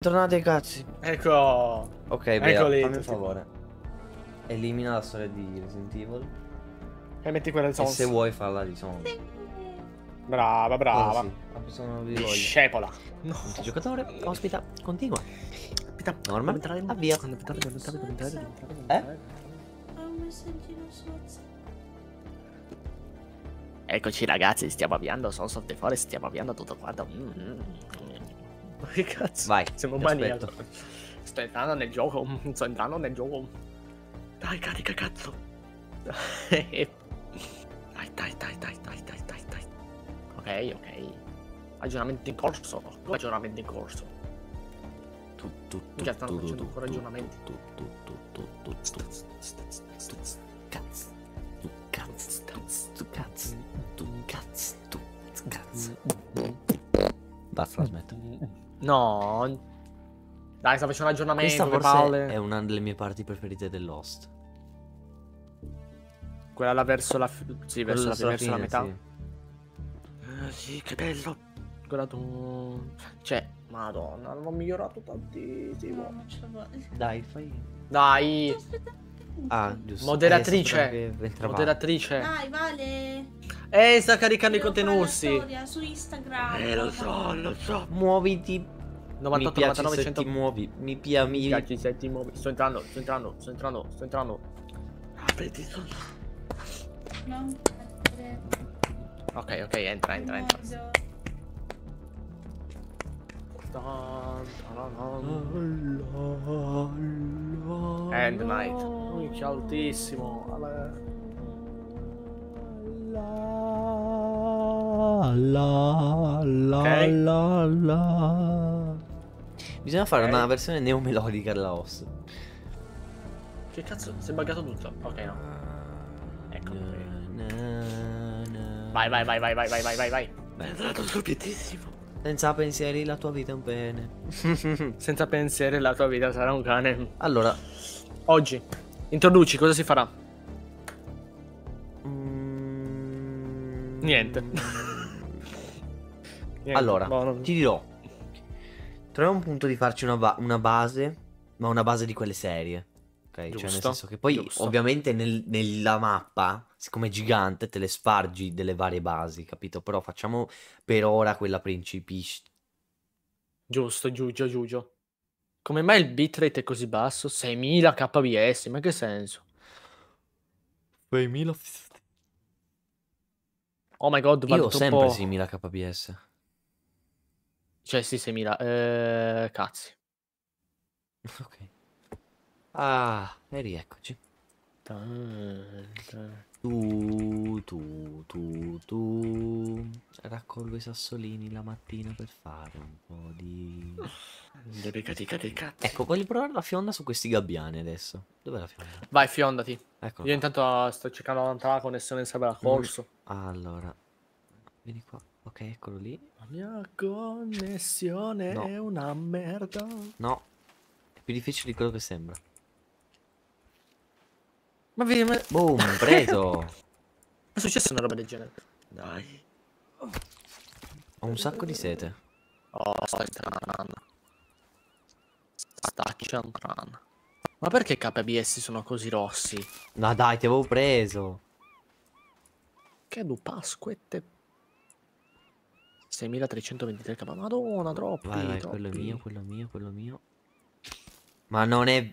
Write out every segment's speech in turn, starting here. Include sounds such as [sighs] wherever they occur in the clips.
Tornate cazzi. Ecco. Ok, Eccoli, fammi un favore. Elimina la storia di Resident Evil. E eh, metti quella di Sons. se vuoi farla di Sons. Brava, brava. Oh, sì. Ah, Scepola. No. Il giocatore, ospita, continua. Ospita, Norma, avvia. Eh? Eccoci ragazzi, stiamo avviando Sons of the Forest, stiamo avviando tutto quanto. Mm -hmm che cazzo? Vai. Siamo maniaco. Sto entrando nel gioco. Sto entrando nel gioco. Dai, carica cazzo. dai, dai, dai, dai, dai, dai, dai, dai. Ok, ok. Aggiornamento in corso. Aggiornamento in corso. Tu, tu, tu, Già stanno facendo ancora aggiornamenti. Tu, tu, tu, tu, tu, tu, Cazzo. Tu cazzo. Tu cazzo. Tu cazzo. cazzo. Basta, la smetto. No. Dai, sta facendo un aggiornamento. Questa forse palle. è una delle mie parti preferite dell'host. Quella là verso la, sì, verso la, fine, la metà. Sì. Uh, sì, che bello. Quella tu... Cioè, madonna, l'ho migliorato tantissimo. Dai, fai... Dai. Aspetta. Ah, giusto. Moderatrice. Eh, Moderatrice. Dai, vale. Eh, sta caricando Io i contenuti. Su Instagram. Eh, lo so, lo so. Muoviti. 98, mi piace 99, 100... ti muovi. Mi piace, mi piace se ti muovi. Sto entrando, sto entrando, sto entrando, sto entrando. Apriti solo. No. Ok, ok, entra, entra, entra. And night. Oh, minchia altissimo. La la la la la. Bisogna fare okay. una versione neomelodica della host. Che cazzo? Si è buggato tutto. Ok no. Ah, ecco. Vai vai vai vai vai vai vai vai vai. È entrato scoppiettissimo. Senza pensieri la tua vita è un pene. [laughs] Senza pensieri la tua vita sarà un cane. Allora, oggi, introduci, cosa si farà? Mm... Niente. [laughs] Niente. Allora, Buono. Boh, ti dirò. Troviamo un punto di farci una, ba una, base, ma una base di quelle serie. Ok, Giusto. cioè nel senso che poi Giusto. ovviamente nel, nella mappa siccome è gigante, te le spargi delle varie basi, capito? Però facciamo per ora quella principista. Giusto, Giugio, Giugio. Come mai il bitrate è così basso? 6000 kbs, ma che senso? 6000... Oh my god, Io ho sempre 6000 kbs. Cioè sì, 6000... Eh, cazzi. [laughs] Ok. Ah, e rieccoci. Ah, tu, tu, tu, tu. Raccolgo i sassolini la mattina per fare un po' di... Le peccati cate cazzo. Ecco, voglio provare la fionda su questi gabbiani adesso. Dov'è la fionda? Vai, fiondati. Ecco. Io intanto ah, sto cercando la connessione server a corso. Allora, vieni qua. Ok, eccolo lì. La mia connessione no. è una merda. No, è più difficile di quello che sembra. Ma vedi, ma... Boom, [laughs] preso. è successo una roba del genere? Dai. Ho un sacco di sete. Oh, sto entrando. Stacci entrando. Ma perché KBS sono così rossi? Ma dai, ti avevo preso. Che du pasquette. 6323 K. Madonna, troppo. Vai, vai, troppi. quello mio, quello mio, quello mio. Ma non è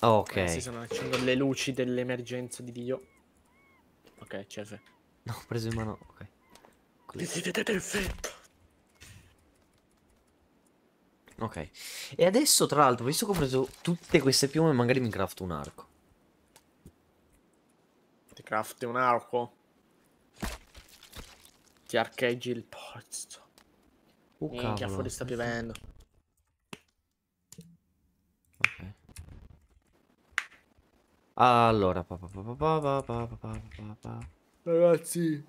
Ah, ok. Eh, si stanno accendendo le luci dell'emergenza di Dio. Ok, c'è CF. No, ho preso in mano. Ok. Così. vede perfetto. Ok. E adesso, tra l'altro, visto che ho preso tutte queste piume, magari mi crafto un arco. Ti crafti un arco? Ti archeggi il posto. Oh, uh, Minchia, fuori sta piovendo. Allora, ragazzi,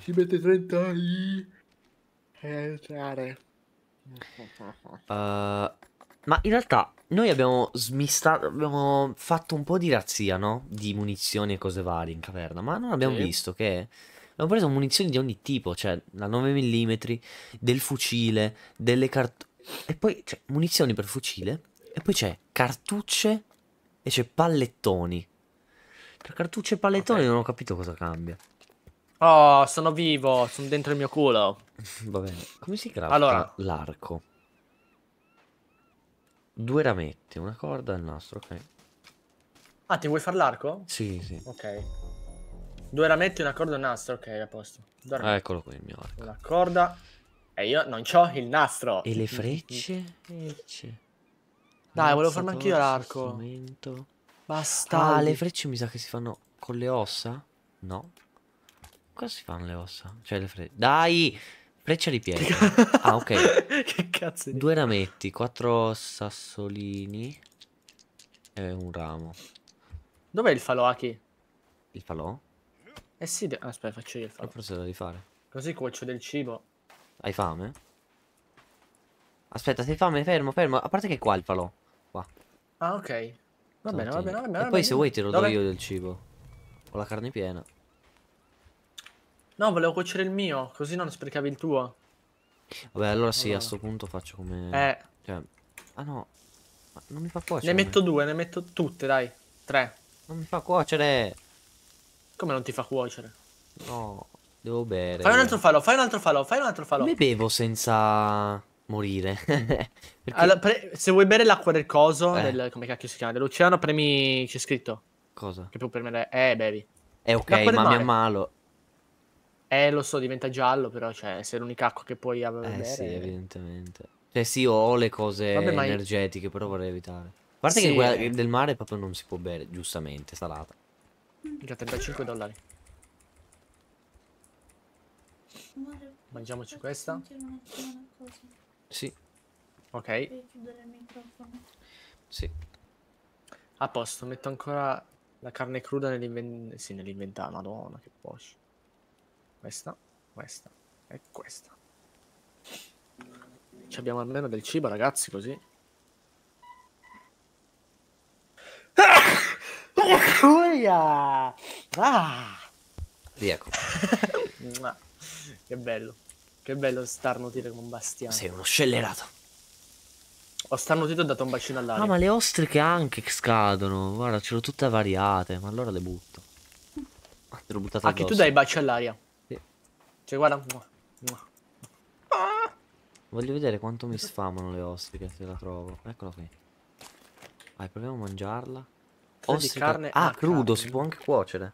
ci mette 30 anni per entrare. ma in realtà noi abbiamo smistato, abbiamo fatto un po' di razzia, no? Di munizioni e cose varie in caverna, ma non abbiamo sì. visto che abbiamo preso munizioni di ogni tipo, cioè la 9 mm, del fucile, delle cartucce, e poi, cioè, munizioni per fucile, e poi c'è cartucce e c'è pallettoni. Per cartucce e pallettoni okay. non ho capito cosa cambia. Oh, sono vivo, sono dentro il mio culo. [laughs] Va bene. Come si crafta allora. l'arco? Due rametti, una corda e il nastro, ok. Ah, ti vuoi fare l'arco? Sì, sì. Ok. Due rametti, una corda e un nastro, ok, a posto. Ah, eccolo qui il mio arco. La corda. E io non ho il nastro. E le frecce? Frecce. Dai, volevo farlo anch'io l'arco. Basta. Ah, le frecce mi sa che si fanno con le ossa? No. Cosa si fanno le ossa? Cioè le frecce. Dai! Freccia di pietra. [laughs] ah, ok. che cazzo Due rametti, quattro sassolini e un ramo. Dov'è il falò, Aki? Il falò? Eh sì, de... aspetta, faccio io il falò. Forse lo devi fare. Così cuocio del cibo. Hai fame? Aspetta, sei fame? Fermo, fermo. A parte che è qua il falò. Qua. Ah, ok. Va bene, va bene, va bene. E poi se vuoi te lo do io del cibo. Ho la carne piena. No, volevo cuocere il mio, così non sprecavi il tuo. Vabbè, allora sì, a sto punto faccio come... Eh. Cioè... Ah no, Ma non mi fa cuocere. Ne metto due, ne metto tutte, dai. Tre. Non mi fa cuocere. Come non ti fa cuocere? No, devo bere. Fai un altro falò, fai un altro falò, fai un altro falò. Mi bevo senza morire. [laughs] Mm. Perché... allora, pre- se vuoi bere l'acqua del coso, eh. del, come cacchio si chiama, dell'oceano, premi, c'è scritto. Cosa? Che puoi premere, eh, bevi. È eh, ok, ma mi ammalo. Eh, lo so, diventa giallo, però, cioè, se l'unica acqua che puoi avere. Eh, sì, evidentemente. Cioè, sì, ho le cose Vabbè, ma... energetiche, però vorrei evitare. A parte sì. che quella del mare proprio non si può bere, giustamente, salata. Mica 35 dollari. Mangiamoci questa. Sì. Ok. Devi chiudere il microfono. Sì. A posto, metto ancora la carne cruda nell'inventario. Sì, nell'inventario. Madonna, che posto. Questa, questa e questa. Ci abbiamo almeno del cibo, ragazzi, così. Ah! Via, ecco. [laughs] che bello. Che bello starnutire con Bastiano. Sei uno scellerato. Ho starnutito e ho dato un bacino all'aria. Ah, ma le ostriche anche scadono. Guarda, ce l'ho tutte variate. Ma allora le butto. Ah, te l'ho buttata Anche ah, tu dai baci all'aria. Sì. Cioè, guarda. Ah. Voglio vedere quanto mi sfamano le ostriche se la trovo. Eccola qui. Vai, proviamo a mangiarla. Di Carne ah, crudo, carne. si può anche cuocere.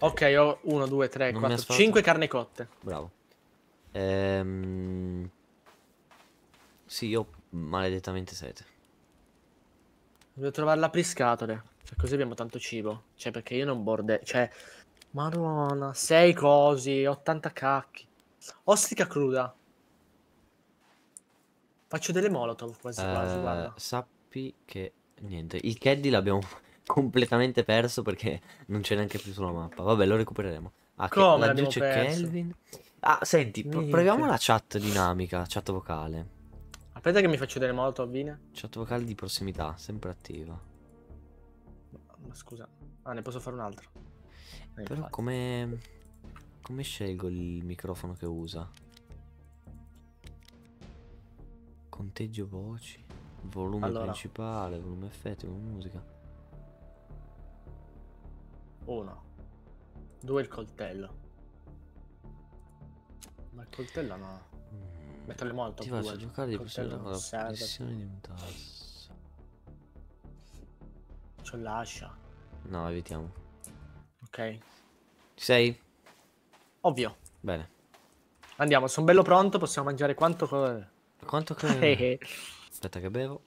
Ok, ho 1, 2, 3, 4, 5 carne cotte. Bravo. Ehm... Sì, io maledettamente sete. Devo trovare l'apriscatole. Cioè, così abbiamo tanto cibo. Cioè, perché io non borde... Cioè, madonna, 6 cosi, 80 cacchi. Ostica cruda. Faccio delle molotov quasi uh, guarda. Sappi che... Niente, il caddy l'abbiamo completamente perso perché non c'è neanche più sulla mappa. Vabbè, lo recupereremo. Ah, Come la dolce perso? Kelvin. Ah, senti, Niente. proviamo la chat dinamica, chat vocale. Aspetta che mi faccio delle molto avvine. Chat vocale di prossimità, sempre attiva. Ma scusa. Ah, ne posso fare un altro. Eh, Però come... come scelgo il microfono che usa? Conteggio voci, volume allora. principale, volume effetti, volume musica. 1 2 il coltello ma il coltello no mm. metterlo molto ti faccio giocare di pressione con la pressione di un tasso c'ho l'ascia no evitiamo ok ci sei? ovvio bene andiamo sono bello pronto possiamo mangiare quanto co... quanto che [laughs] aspetta che bevo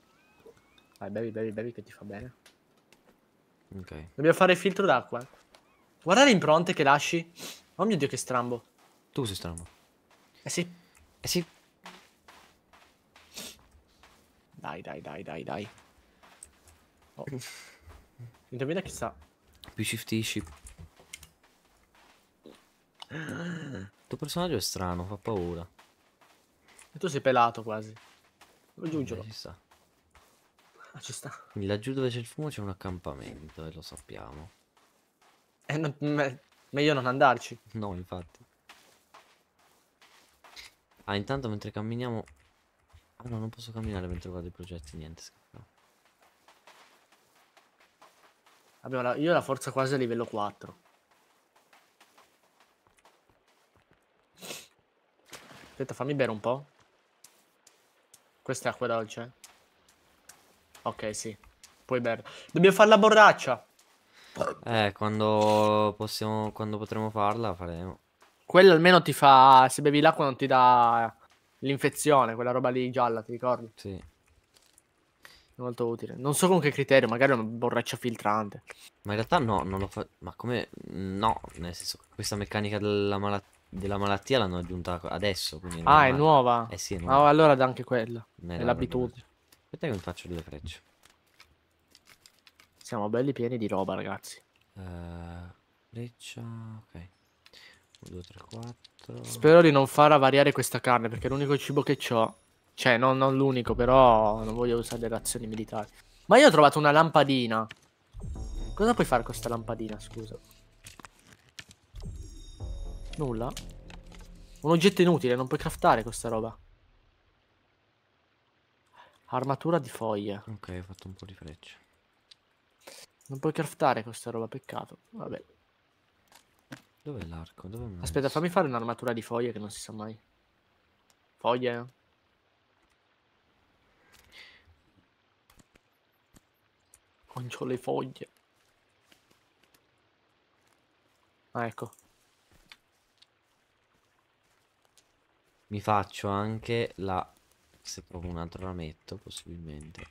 vai bevi bevi bevi che ti fa bene Ok. Dobbiamo fare il filtro d'acqua. Guarda le impronte che lasci. Oh mio Dio, che strambo. Tu sei strambo. Eh sì. Eh sì. Dai, dai, dai, dai, dai. Oh. Indovina chi sta. Più shiftisci. Il tuo personaggio è strano, fa paura. E tu sei pelato quasi. Lo eh, Aggiungilo. Ci sta. Ah, ci sta. Quindi laggiù dove c'è il fumo c'è un accampamento, e eh, lo sappiamo. Eh, non, me, mm, eh, meglio non andarci. No, infatti. Ah, intanto mentre camminiamo... Ah no, non posso camminare mentre guardo i progetti, niente. No. Abbiamo la... Io la forza quasi a livello 4. Aspetta, fammi bere un po'. Questa è acqua dolce. Ok, sì. Puoi bere. Dobbiamo fare la borraccia. Eh, quando possiamo, quando potremo farla, faremo. Quella almeno ti fa, se bevi l'acqua non ti dà l'infezione, quella roba lì gialla, ti ricordi? Sì. È molto utile. Non so con che criterio, magari una borraccia filtrante. Ma in realtà no, non lo fa... Ma come... No, nel senso, questa meccanica della, malat... della malattia l'hanno aggiunta adesso. ah, è nuova? Eh sì, è ah, nuova. Ah, allora dà anche quella. È l'abitudine. Aspetta che mi faccio due frecce. Siamo belli pieni di roba, ragazzi. Uh, freccia, ok. 1, 2, 3, 4. Spero di non far avariare questa carne perché è l'unico cibo che ho. Cioè, no, non l'unico, però non voglio usare le razioni militari. Ma io ho trovato una lampadina. Cosa puoi fare con questa lampadina, scusa? Nulla. Un oggetto inutile, non puoi craftare questa roba. Armatura di foglia. Ok, ho fatto un po' di frecce. Non puoi craftare questa roba, peccato. Vabbè. Dov'è l'arco? Dove Aspetta, fammi fare un'armatura di foglie che non si sa mai. Foglie, eh? no? Mangio le foglie. Ah, ecco. Mi faccio anche la se provo un altro rametto, possibilmente.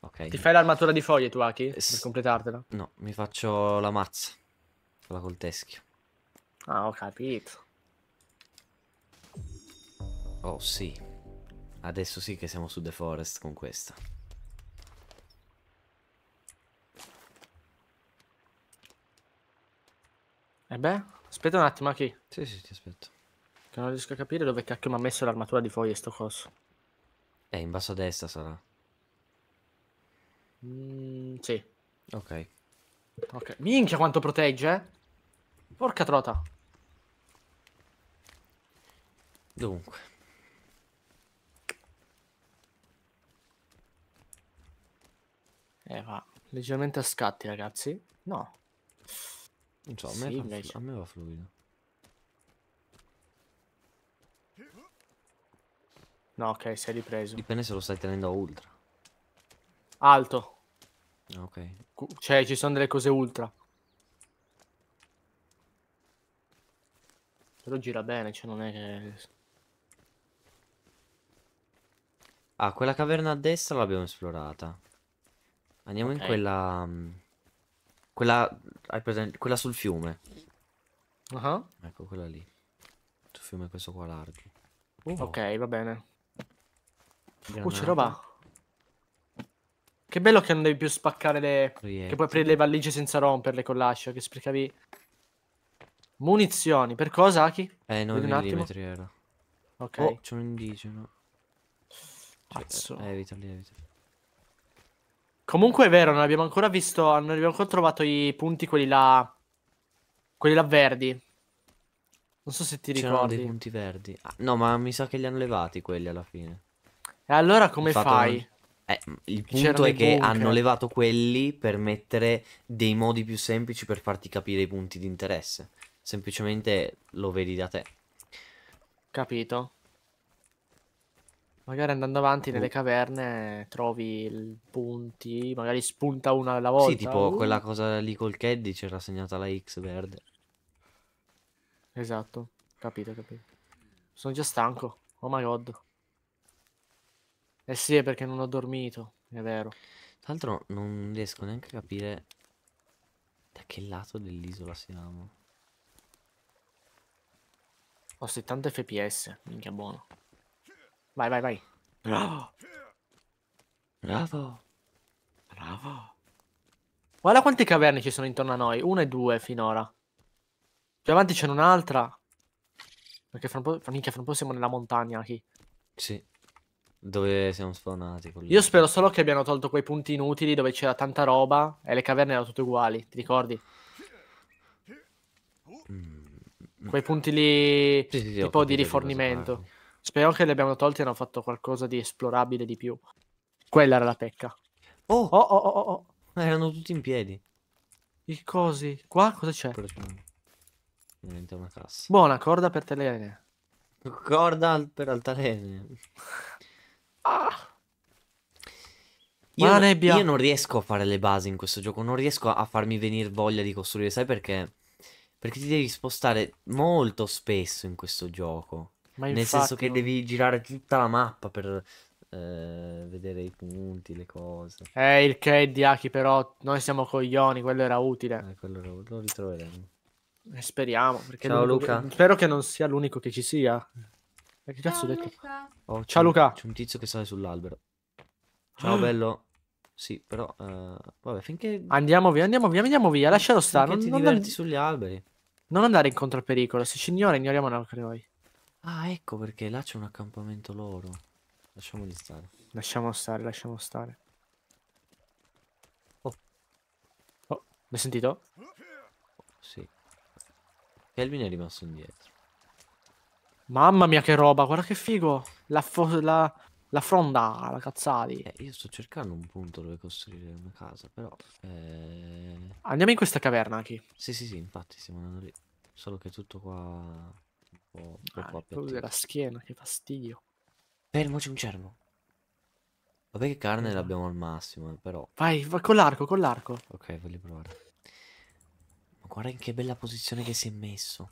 Ok. Ti fai l'armatura di foglie tu, Aki? Eh, S per completartela? No, mi faccio la mazza. Quella col teschio. Ah, ho capito. Oh, sì. Adesso sì che siamo su The Forest con questa. E eh beh, aspetta un attimo, Aki. Sì, sì, ti aspetto. Che non riesco a capire dove cacchio mi ha messo l'armatura di foglie sto coso. È eh, in basso a destra sarà. Mm, sì. Ok. Ok. Minchia quanto protegge, eh? Porca trota. Dunque. Eh, va. Leggermente a scatti, ragazzi. No. Non so, a me, sì, fa, a me va fluido. No, ok, si è ripreso. Dipende se lo stai tenendo a ultra. Alto. Ok. Cioè, ci sono delle cose ultra. Però gira bene, cioè non è che... Ah, quella caverna a destra l'abbiamo esplorata. Andiamo okay. in quella... Mm, quella... Quella sul fiume. Uh -huh. Ecco, quella lì. Sul fiume questo qua largo. Uh. Ok, va bene. Oh, c'è roba. Che bello che non devi più spaccare le... Rienti. Che puoi aprire le valigie senza romperle con l'ascia, che sprecavi... Munizioni, per cosa, Aki? Eh, 9 mm era. Ok. Oh, c'è un indigeno. Pazzo. Eh, cioè, evita lì, evita. Comunque è vero, non abbiamo ancora visto... Non abbiamo ancora trovato i punti, quelli là... Quelli là verdi. Non so se ti ricordi. C'erano dei punti verdi. Ah, no, ma mi sa che li hanno levati quelli alla fine. E allora come Infatti, fai? Eh, il punto è che hanno levato quelli per mettere dei modi più semplici per farti capire i punti di interesse. Semplicemente lo vedi da te. Capito. Magari andando avanti nelle uh. caverne trovi il punti, magari spunta una alla volta. Sì, tipo uh. quella cosa lì col caddy c'era segnata la X verde. Esatto, capito, capito. Sono già stanco. Oh my god. Eh sì, perché non ho dormito, è vero. Tra l'altro non riesco neanche a capire da che lato dell'isola siamo. Ho 70 fps, minchia buono. Vai, vai, vai. Bravo. Bravo. Bravo. Guarda quante caverne ci sono intorno a noi. Una e due finora. Più avanti c'è un'altra. Perché fra un po', fra, minchia, fra un po' siamo nella montagna qui. Sì. Dove siamo spawnati? Con Io spero solo che abbiano tolto quei punti inutili dove c'era tanta roba e le caverne erano tutte uguali, ti ricordi? Mm. Quei punti lì sì, sì, sì, tipo di rifornimento. Di spero che li abbiano tolti e hanno fatto qualcosa di esplorabile di più. Quella era la pecca. Oh, oh, oh, oh, oh. oh. Eh, erano tutti in piedi. I cosi. Qua cosa c'è? Niente, una cassa. Buona corda per telene. Corda per altalene. Ah. Io, nebbia. io non riesco a fare le basi in questo gioco, non riesco a farmi venire voglia di costruire, sai perché? Perché ti devi spostare molto spesso in questo gioco. Ma Nel senso che non... devi girare tutta la mappa per eh, vedere i punti, le cose. Eh, il che Aki però, noi siamo coglioni, quello era utile. Eh, quello era... lo ritroveremo. Eh, speriamo, Ciao Luca. Spero che non sia l'unico che ci sia. Che cazzo ho detto? Luca. Oh, ciao Luca! C'è un tizio che sale sull'albero. [gasps] Ciao bello. Sì, però... eh, vabbè, finché... Andiamo via, andiamo via, andiamo via, lascialo stare. Non, ti non, diverti sugli alberi. non andare incontro al pericolo. Se ci ignora, ignoriamo anche noi. Ah, ecco perché là c'è un accampamento loro. Lasciamoli stare. Lasciamo stare, lasciamo stare. Oh. Oh, l'hai sentito? Sì. Kelvin è rimasto indietro. Mamma mia che roba, guarda che figo. La, la, la fronda, la cazzali. Eh, io sto cercando un punto dove costruire una casa, però... Eh... Andiamo in questa caverna, Aki. Sì, sì, sì, infatti siamo andando lì. Solo che tutto qua... Un po', un ah, qua della schiena, che fastidio. Fermo, c'è un cervo. Vabbè che carne no. Esatto. l'abbiamo al massimo, eh, però... Vai, vai con l'arco, con l'arco. Ok, voglio provare. Ma guarda in che bella posizione che si è messo.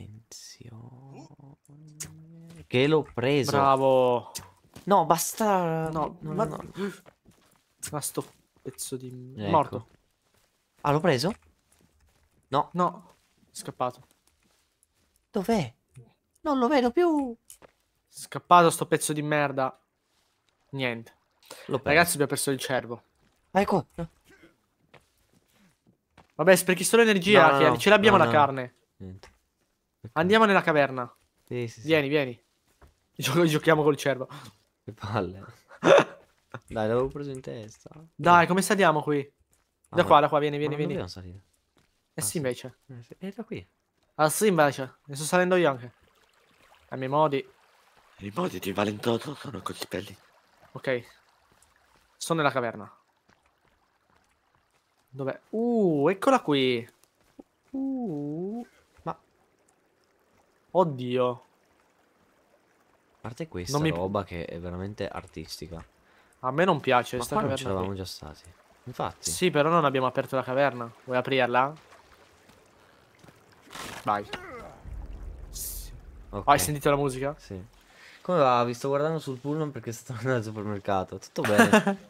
Attenzione. Che l'ho preso. Bravo. No, basta. No, no, ma... no. Ma sto pezzo di... Ecco. Morto. Ah, l'ho preso? No. No. Scappato. Dov'è? Non lo vedo più. Scappato sto pezzo di merda. Niente. Ragazzi, abbiamo perso il cervo. Ah, ecco. Vabbè, sprechi solo energia. No, no, no, ce l'abbiamo la carne. Niente. Andiamo nella caverna. Sì, sì, sì. Vieni, vieni. [laughs] Gio giochiamo col cervo. Che palle. [laughs] Dai, l'avevo preso in testa. Dai, come saliamo qui? Ah, da ah, qua, da qua, vieni, vieni, vieni. Non salire. Eh ah, sì, invece. Eh, da qui. Ah sì, invece. Ne sto salendo io anche. A miei modi. I modi di Valentotto sono così belli. Ok. Sono nella caverna. Dov'è? Uh, eccola qui. Uh. Oddio. A parte questa mi... roba che è veramente artistica. A me non piace Ma sta caverna. Ma c'eravamo già stati. Infatti. Sì, però non abbiamo aperto la caverna. Vuoi aprirla? Vai. Okay. Hai sentito la musica? Sì. Come va? Vi sto guardando sul pullman perché sto andando al supermercato. Tutto bene. [laughs]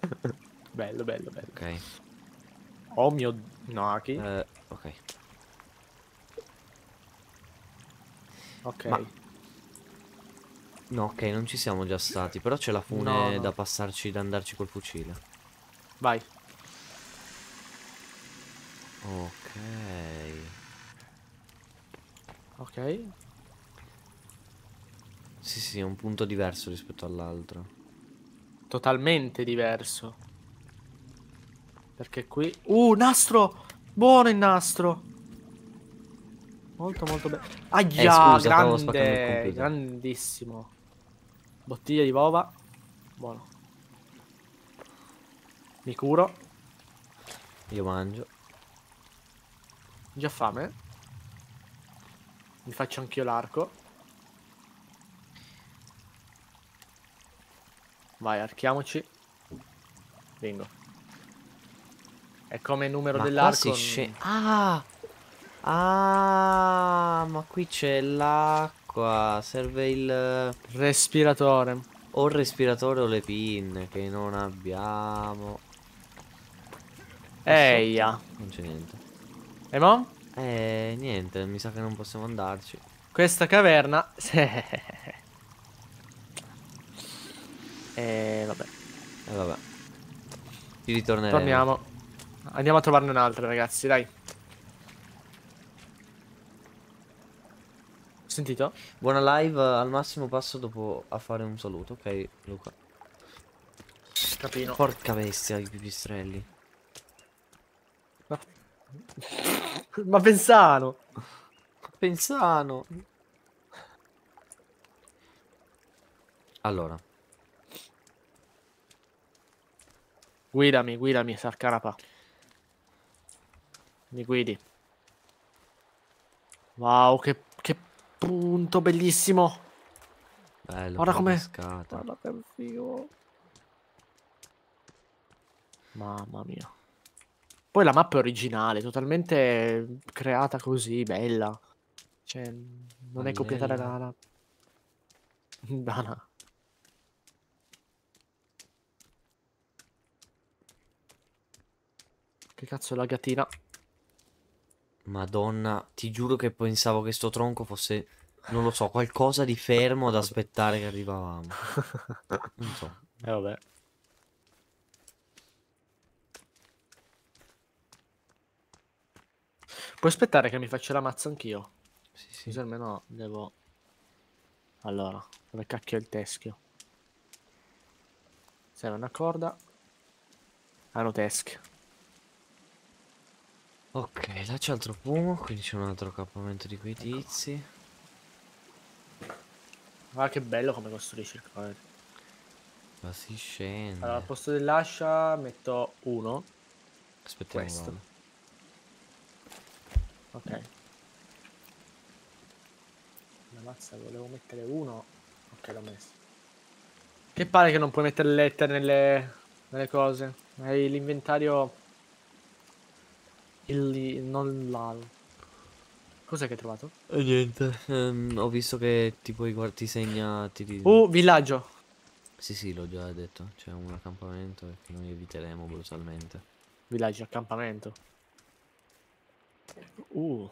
bello, bello, bello. Ok. Oh mio... No, chi? Eh, ok. Ok. Ma... No, ok, non ci siamo già stati, però c'è la fune no, no. da passarci, da andarci col fucile. Vai. Ok. Ok. Sì, sì, è un punto diverso rispetto all'altro. Totalmente diverso. Perché qui... Uh, nastro! Buono il nastro! Molto molto bello. Eh, Aia, eh, scusa, grande, grandissimo. Bottiglia di bova. Buono. Mi curo. Io mangio. Già fame. Mi faccio anch'io l'arco. Vai, archiamoci. Vengo. È come il numero dell'arco. Ah! Ah, ma qui c'è l'acqua. Serve il... Eh, respiratore. O il respiratore o le pinne, che non abbiamo. Eia. Non c'è niente. E mo? Eh, niente, mi sa che non possiamo andarci. Questa caverna... [laughs] eh, vabbè. E eh, vabbè. Ci ritorneremo. Torniamo. Andiamo a trovarne un'altra, ragazzi, dai. sentito? Buona live, al massimo passo dopo a fare un saluto, ok Luca? Capino. Porca bestia, i pipistrelli. Ma, [laughs] Ma pensano. Pensano. Allora. Guidami, guidami, Sarcarapa. Mi guidi. Wow, che Punto, bellissimo. Bello, guarda come... Guarda che figo. Mamma mia. Poi la mappa è originale, totalmente creata così, bella. Cioè, non Ballella. è copiata da la... [laughs] Dana. Che cazzo è la gattina? Madonna, ti giuro che pensavo che sto tronco fosse, non lo so, qualcosa di fermo ad aspettare che arrivavamo. Non so. E [laughs] eh, vabbè. Puoi aspettare che mi faccia la mazza anch'io? Sì, sì. Così almeno devo... Allora, dove cacchio è il teschio? Serve una corda. Ah, no, teschio. Ok, là c'è altro fumo, quindi c'è un altro accappamento di quei tizi. Guarda che bello come costruisce il cover. Ma si scende. Allora, al posto dell'ascia metto uno. Aspettiamo. Questo. Ok. La mazza volevo mettere uno. Ok, l'ho messo. Che pare che non puoi mettere lettere nelle, nelle cose. Hai l'inventario il, non l'al. Cos'è che hai trovato? Eh, niente, um, ho visto che tipo i ti segna... Ti... Uh, villaggio! Sì, sì, l'ho già detto. C'è un accampamento che noi eviteremo brutalmente. Villaggio, accampamento. Uh,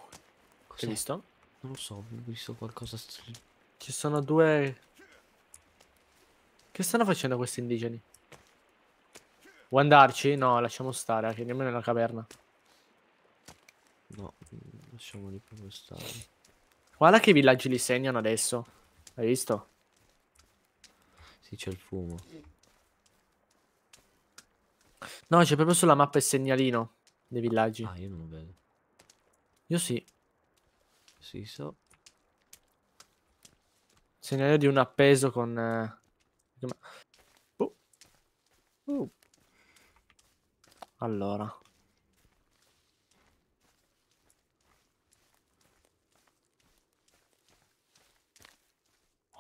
hai visto? Non lo so, ho visto qualcosa... Ci sono due... Che stanno facendo questi indigeni? Vuoi andarci? No, lasciamo stare, che nemmeno nella caverna. Lasciamoli proprio stare. Guarda che villaggi li segnano adesso. Hai visto? Sì, c'è il fumo. No, c'è proprio sulla mappa il segnalino dei villaggi. Ah, io non lo vedo. Io sì. Sì, so. Segnalino di un appeso con... Uh. Uh. Allora.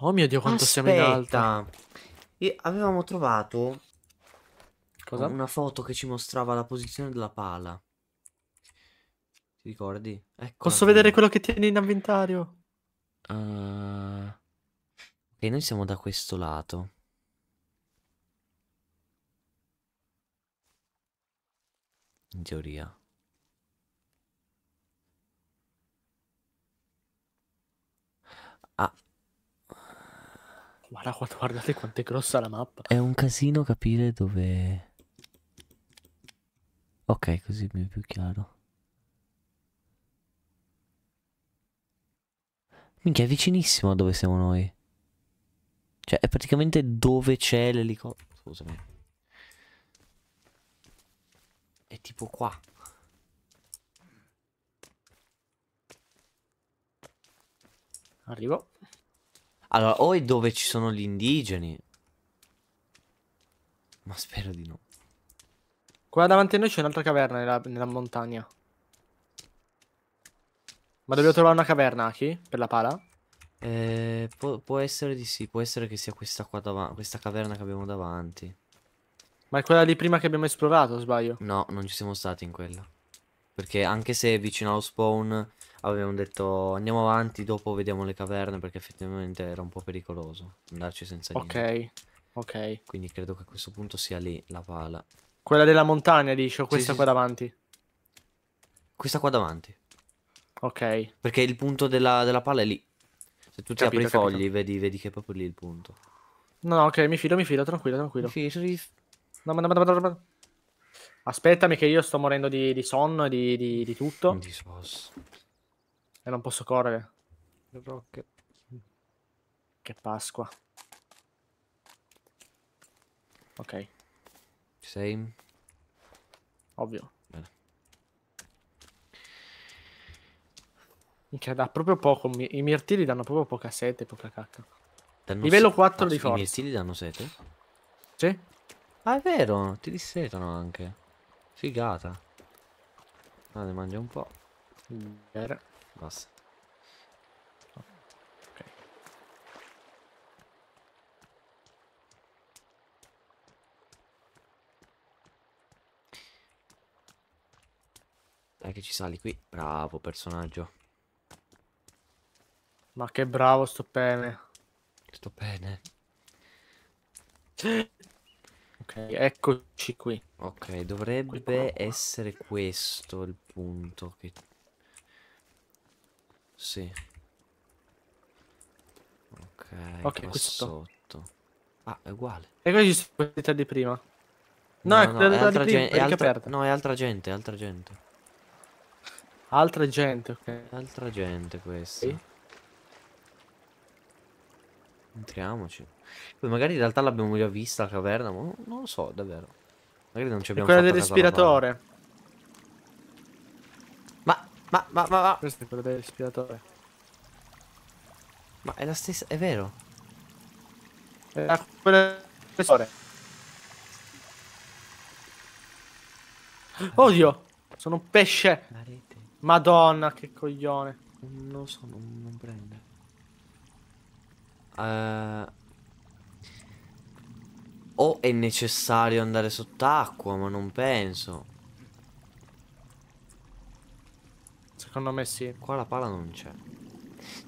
Oh mio Dio, quanto Aspetta. siamo in alta. E avevamo trovato Cosa? una foto che ci mostrava la posizione della pala. Ti ricordi? Ecco. Posso qui. vedere quello che tieni in inventario? Uh... Eh, ok, noi siamo da questo lato. In teoria. [laughs] Guarda, guardate quanto è grossa la mappa. È un casino capire dove... Ok, così mi è più chiaro. Minchia, è vicinissimo a dove siamo noi. Cioè, è praticamente dove c'è l'elicottero. Scusami. È tipo qua. Arrivo. Allora, o è dove ci sono gli indigeni. Ma spero di no. Qua davanti a noi c'è un'altra caverna nella, nella, montagna. Ma dobbiamo trovare una caverna, Aki, per la pala? Eh, può, può, essere di sì, può essere che sia questa qua davanti, questa caverna che abbiamo davanti. Ma è quella di prima che abbiamo esplorato, sbaglio? No, non ci siamo stati in quella. Perché anche se è vicino allo spawn avevamo detto andiamo avanti, dopo vediamo le caverne perché effettivamente era un po' pericoloso andarci senza niente. Ok, ok. Quindi credo che a questo punto sia lì la pala. Quella della montagna, dice o questa sì, qua sì. davanti? Questa qua davanti. Ok. Perché il punto della, della pala è lì. Se tu ti capito, apri i fogli vedi, vedi, che è proprio lì il punto. No, ok, mi fido, mi fido, tranquillo, tranquillo. No, ma, ma, ma, ma, ma. Aspettami che io sto morendo di, di sonno e di, di, di tutto. Di sos. E non posso correre. Rocket. Che Pasqua. Ok. Ci sei? Ovvio. Bene. Minchia, dà proprio poco. I mirtilli danno proprio poca sete poca cacca. Danno Livello 4 no, ah, di forza. I mirtilli danno sete? Sì. Ah, è vero, ti dissetano anche. Figata. Ah, ne mangia un po'. Bene. Basta. Ok. Dai che ci sali qui. Bravo personaggio. Ma che bravo sto bene. Sto bene. Ok, eccoci qui. Ok, dovrebbe essere questo il punto che sì. Ok, okay questo sotto. Ah, è uguale. E qua ci qualità di prima. No, no, no, è altra di prima, è altra, No, è altra gente, è altra gente. Altra gente, ok. Altra gente questa. Sì. Entriamoci. Poi magari in realtà l'abbiamo già vista la caverna, ma non lo so, davvero. Magari non ci abbiamo Quella del respiratore. Ma, ma, ma, ma. Questo è quello del respiratore. Ma è la stessa, è vero. Eh, ah, è quello del respiratore. Ah. Oddio, sono un pesce. Madonna, che coglione. Non lo so, non, non prende. Uh, o è necessario andare sott'acqua, ma non penso. Secondo me sì. Qua la pala non c'è.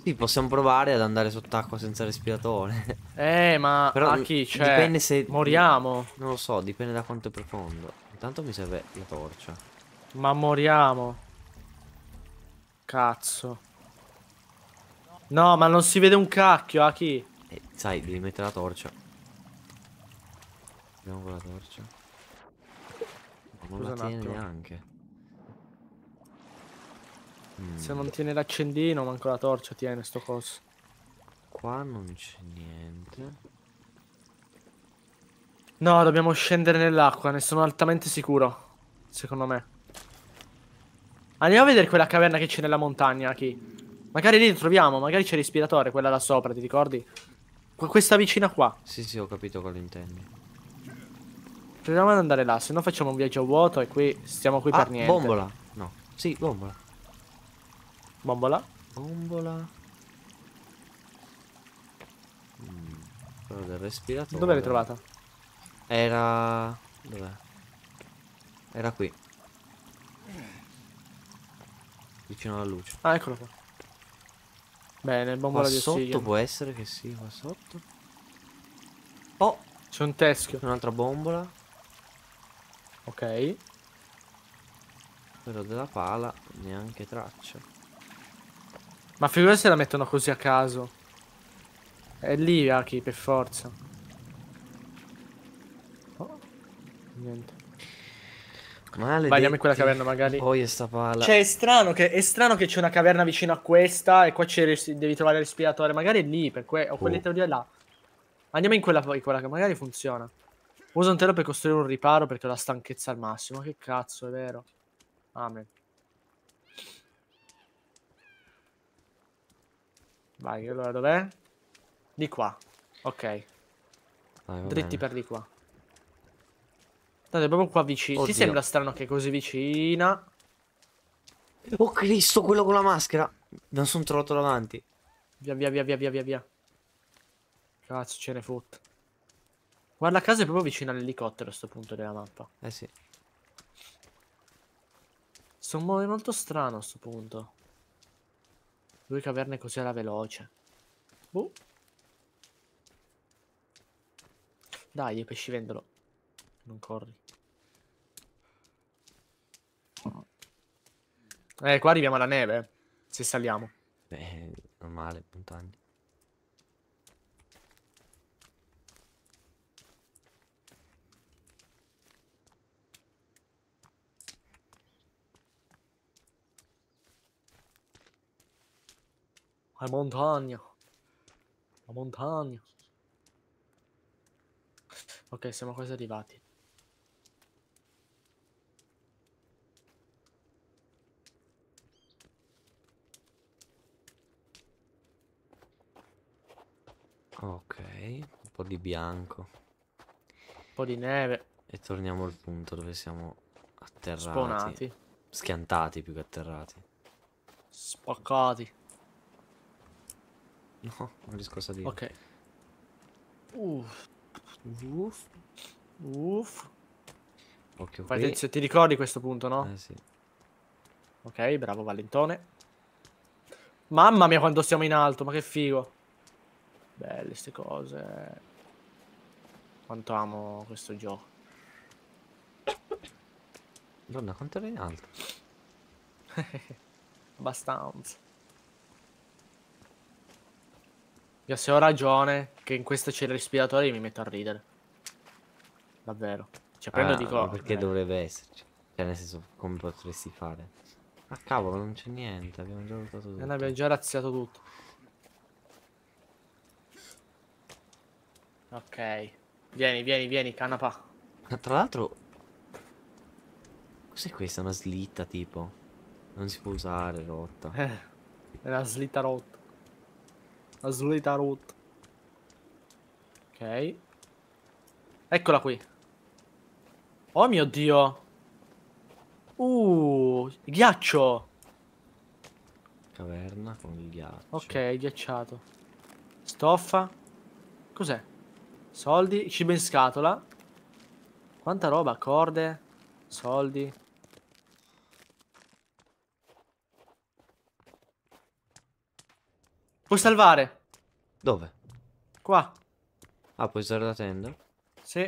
Sì, possiamo provare ad andare sott'acqua senza respiratore. Eh, ma Però a chi c'è? Cioè, dipende se... Moriamo. Non lo so, dipende da quanto è profondo. Intanto mi serve la torcia. Ma moriamo. Cazzo. No, ma non si vede un cacchio, a chi? Eh, sai, devi mettere la torcia. Vediamo con la torcia. Ma non Scusa la tiene neanche. Mm. Se non tiene l'accendino, manco la torcia tiene sto coso. Qua non c'è niente. No, dobbiamo scendere nell'acqua, ne sono altamente sicuro. Secondo me. Andiamo a vedere quella caverna che c'è nella montagna, chi? Magari lì troviamo, magari c'è l'ispiratore, quella là sopra, ti ricordi? Qu questa vicina qua. Sì, sì, ho capito cosa intendi. Proviamo ad andare là, se no facciamo un viaggio vuoto e qui stiamo qui ah, per niente. bombola. No. Sì, bombola. Bombola. Bombola. Mm. Quello del respiratore. Dove l'hai trovata? Era... Dov'è? Era qui. Vicino alla luce. Ah, eccolo qua. Bene, bombola qua di sotto ossigeno. può essere che sia qua sotto. Oh! C'è un teschio. Un'altra bombola. Ok. Quello della pala, neanche traccia. Ma figura se la mettono così a caso. È lì Aki, per forza. Oh, niente. Maledetti. Vai, in quella caverna magari. Poi cioè, è sta palla. Cioè, è strano che, c'è una caverna vicino a questa e qua devi trovare il respiratore. Magari è lì, per que ho oh. quelle teorie là. Andiamo in quella poi, quella che magari funziona. Usa un telo per costruire un riparo perché ho la stanchezza al massimo. Che cazzo, è vero. Amen. Vai, allora dov'è? Di qua. Ok. Vai, Dritti bene. per di qua. Tanto è proprio qua vicino. Ti sembra strano che è così vicina? Oh Cristo, quello con la maschera. Non sono trovato davanti. Via, via, via, via, via, via, via. Cazzo, ce ne fotte. Guarda, casa è proprio vicino all'elicottero a sto punto della mappa. Eh sì. Sono molto strano a sto punto. Due caverne così alla veloce. Boh. Dai, pescivendolo. Non corri. Eh, qua arriviamo alla neve. Eh. Se saliamo. Beh, normale, montagna. La montagna. La montagna. Ok, siamo quasi arrivati. Ok, un po' di bianco. Un po' di neve. E torniamo al punto dove siamo atterrati. Sponati. Schiantati più che atterrati. Spaccati. No, non riesco a salire. Ok. Uff. Uff. Uff. Occhio Fai qui. Ti, ti ricordi questo punto, no? Eh sì. Ok, bravo Valentone. Mamma mia quando siamo in alto, ma che figo. Belle ste cose. Quanto amo questo gioco. Donna, quanto ero in alto? [laughs] Abbastanza. Io se ho ragione che in questo c'è il respiratore mi metto a ridere. Davvero. Cioè prendo ah, di dico... Perché eh. dovrebbe esserci? Cioè nel senso come potresti fare? Ma ah, cavolo non c'è niente, abbiamo già votato eh, tutto. Eh, abbiamo già razziato tutto. Ok. Vieni, vieni, vieni, canapa. tra l'altro... Cos'è questa? Una slitta tipo? Non si può usare, rotta. Eh, è una slitta rotta. La Slita route Ok. Eccola qui. Oh mio dio. Uh, ghiaccio. Caverna con il ghiaccio. Ok, ghiacciato. Stoffa. Cos'è? Soldi, cibo in scatola. Quanta roba, corde, soldi. Puoi salvare. Dove? Qua. Ah, puoi usare la tenda? Sì.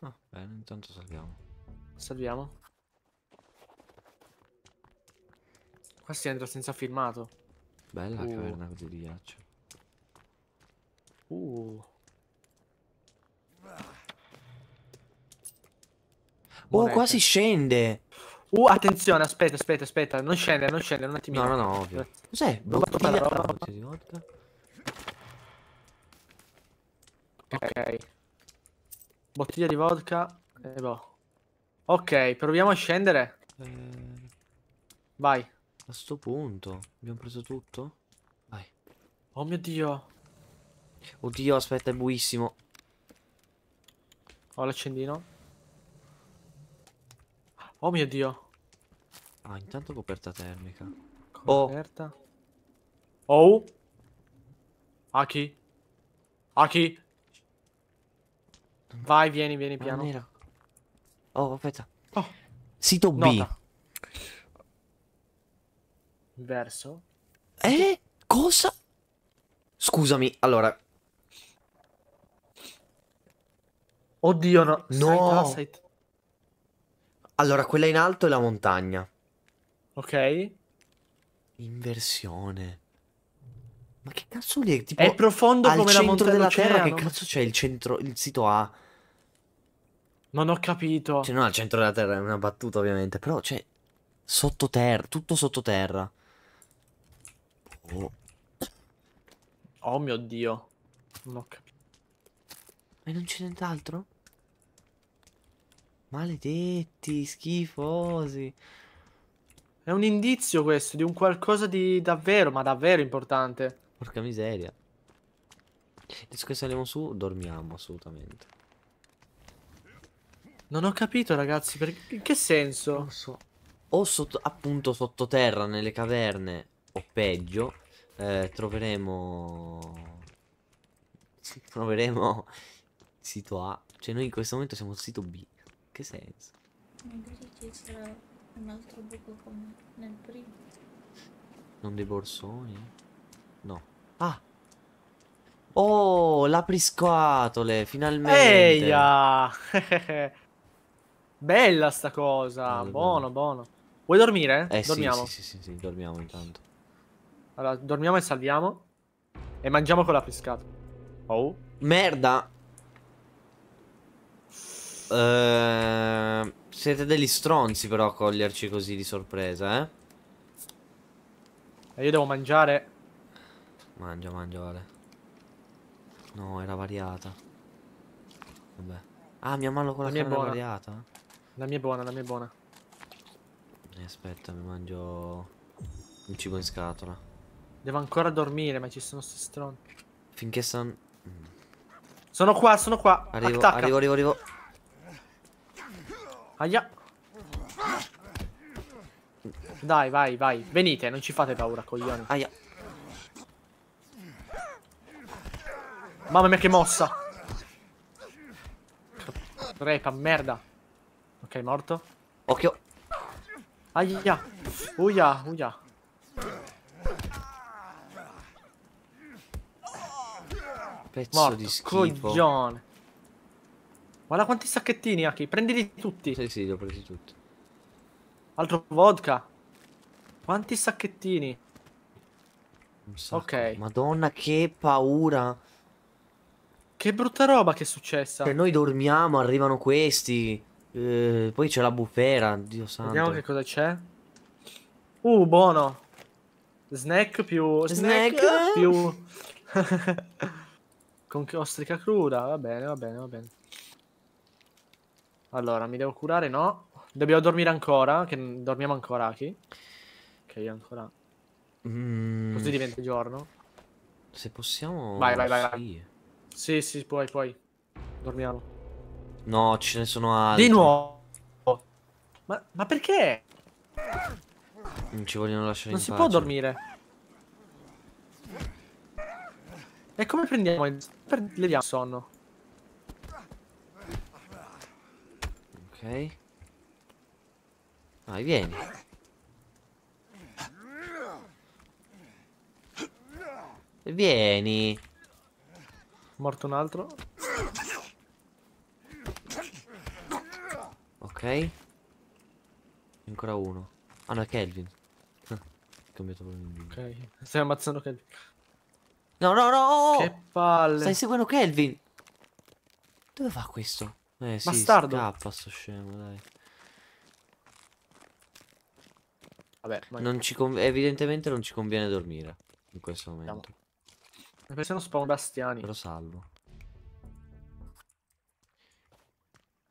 Ah, bene, intanto salviamo. Salviamo. Qua si entra senza filmato. Bella uh. caverna così di ghiaccio. Uh. Oh, qua si scende. Uh, attenzione, aspetta, aspetta, aspetta. Non scendere, non scendere, un attimino. No, no, no, ovvio. Cos'è? Bottiglia la di Volta. Ok. Bottiglia di vodka. E eh, boh. Ok, proviamo a scendere. Eh... Vai. A sto punto. Abbiamo preso tutto? Vai. Oh mio Dio. Oddio, aspetta, è buissimo. Ho l'accendino. Oh mio dio. Ah, intanto coperta termica. Coperta. Oh. oh. Aki. Aki. Vai, vieni, vieni Ma piano. Nera. Oh, aspetta. Oh. Sito B. Nota. Verso. Eh? Cosa? Scusami, allora. Oddio, no. No. Side, side. Allora, quella in alto è la montagna. Ok. Inversione. Ma che cazzo lì? Tipo, è profondo come la montagna della Terra. Che cazzo c'è il centro, il sito A? Non ho capito. Cioè, non al centro della Terra, è una battuta ovviamente, però c'è cioè, sottoterra, tutto sottoterra. Oh. oh mio Dio. Non ho capito. E non c'è nient'altro? Maledetti, schifosi. È un indizio questo di un qualcosa di davvero, ma davvero importante. Porca miseria. Adesso che saliamo su, dormiamo assolutamente. Non ho capito, ragazzi, perché... in che senso? Non so. O sotto, appunto sottoterra, nelle caverne, o peggio, eh, troveremo... Troveremo [laughs] sito A. Cioè noi in questo momento siamo sito B che senso? Magari ci sarà un altro buco come nel primo. Non dei borsoni? No. Ah! Oh, l'apriscatole, finalmente! Eia! [laughs] Bella sta cosa, allora, buono, buono. Vuoi dormire? Eh dormiamo. Sì, sì, sì, sì, dormiamo intanto. Allora, dormiamo e salviamo. E mangiamo con la pescata. Oh. Merda! Ehm, siete degli stronzi però a coglierci così di sorpresa, eh? eh? io devo mangiare. Mangia, mangia, vale. No, era variata. Vabbè. Ah, mi ammalo con la, la carne buona. variata. La mia è buona, la mia è buona. E eh, aspetta, mi mangio il cibo in scatola. Devo ancora dormire, ma ci sono sti stronzi. Finché sono... Sono qua, sono qua. Arrivo, Attacca. arrivo, arrivo, arrivo. Aia. Dai, vai, vai. Venite, non ci fate paura, coglioni. Aia. Mamma mia che mossa. Crepa merda. Ok, morto. Occhio. Aia. Uia, uia. Pezzo Morto, di schifo. coglione. Guarda quanti sacchettini, Aki. Prendili tutti. Sì, sì, li ho presi tutti. Altro vodka. Quanti sacchettini. Ok. Madonna, che paura. Che brutta roba che è successa. Cioè, noi dormiamo, arrivano questi. Eh, poi c'è la bufera, Dio santo. Vediamo che cosa c'è. Uh, buono. Snack più... Snack, snack più... [laughs] Con ostrica cruda, va bene, va bene, va bene. Allora, mi devo curare, no? Dobbiamo dormire ancora, che dormiamo ancora, Aki. Ok, ancora. Mm. Così diventa giorno. Se possiamo... Vai, vai, vai. vai. Sì, sì, puoi, puoi. Dormiamo. No, ce ne sono altri. Di nuovo! Ma, ma perché? Non mm, ci vogliono lasciare non in pace. Non si può dormire. E come prendiamo il... Per... Leviamo il sonno. Vai, vieni. Vieni. Morto un altro. Ok. Ancora uno. Ah no, è Kelvin. [laughs] Cambiato proprio Ok. Stai ammazzando Kelvin. No, no, no! Che palle! Stai seguendo Kelvin! Dove va questo? Eh sì, Bastardo. scappa sto scemo, dai. Vabbè, non ci evidentemente non ci conviene dormire in questo momento. Andiamo. se no spawn bastiani. Lo salvo.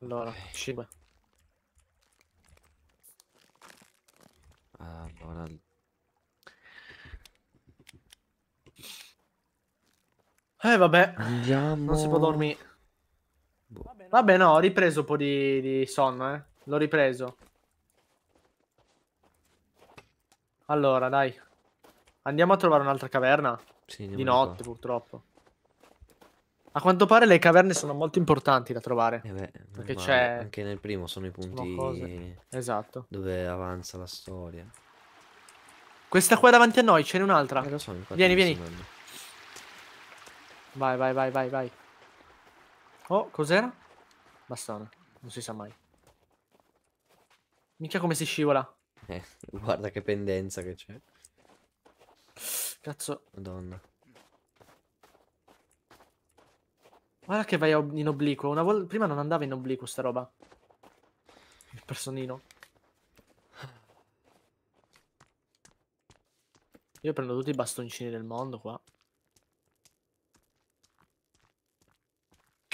Allora, okay. 5. Allora... Eh vabbè. Andiamo. Non si può dormire. Vabbè, no, ho ripreso un po' di, di sonno, eh. L'ho ripreso. Allora, dai. Andiamo a trovare un'altra caverna. Sì, di notte, qua. purtroppo. A quanto pare le caverne sono molto importanti da trovare. Eh beh, perché c'è... Anche nel primo sono i punti... Sono esatto. Dove avanza la storia. Questa qua è davanti a noi, ce n'è un'altra. Eh, so, vieni, vieni. Vai, vai, vai, vai, vai. Oh, cos'era? bastone. Non si sa mai. Minchia come si scivola. Eh, guarda che pendenza che c'è. Cazzo. Madonna. Guarda che vai in obliquo. Una Prima non andava in obliquo sta roba. Il personino. Io prendo tutti i bastoncini del mondo qua.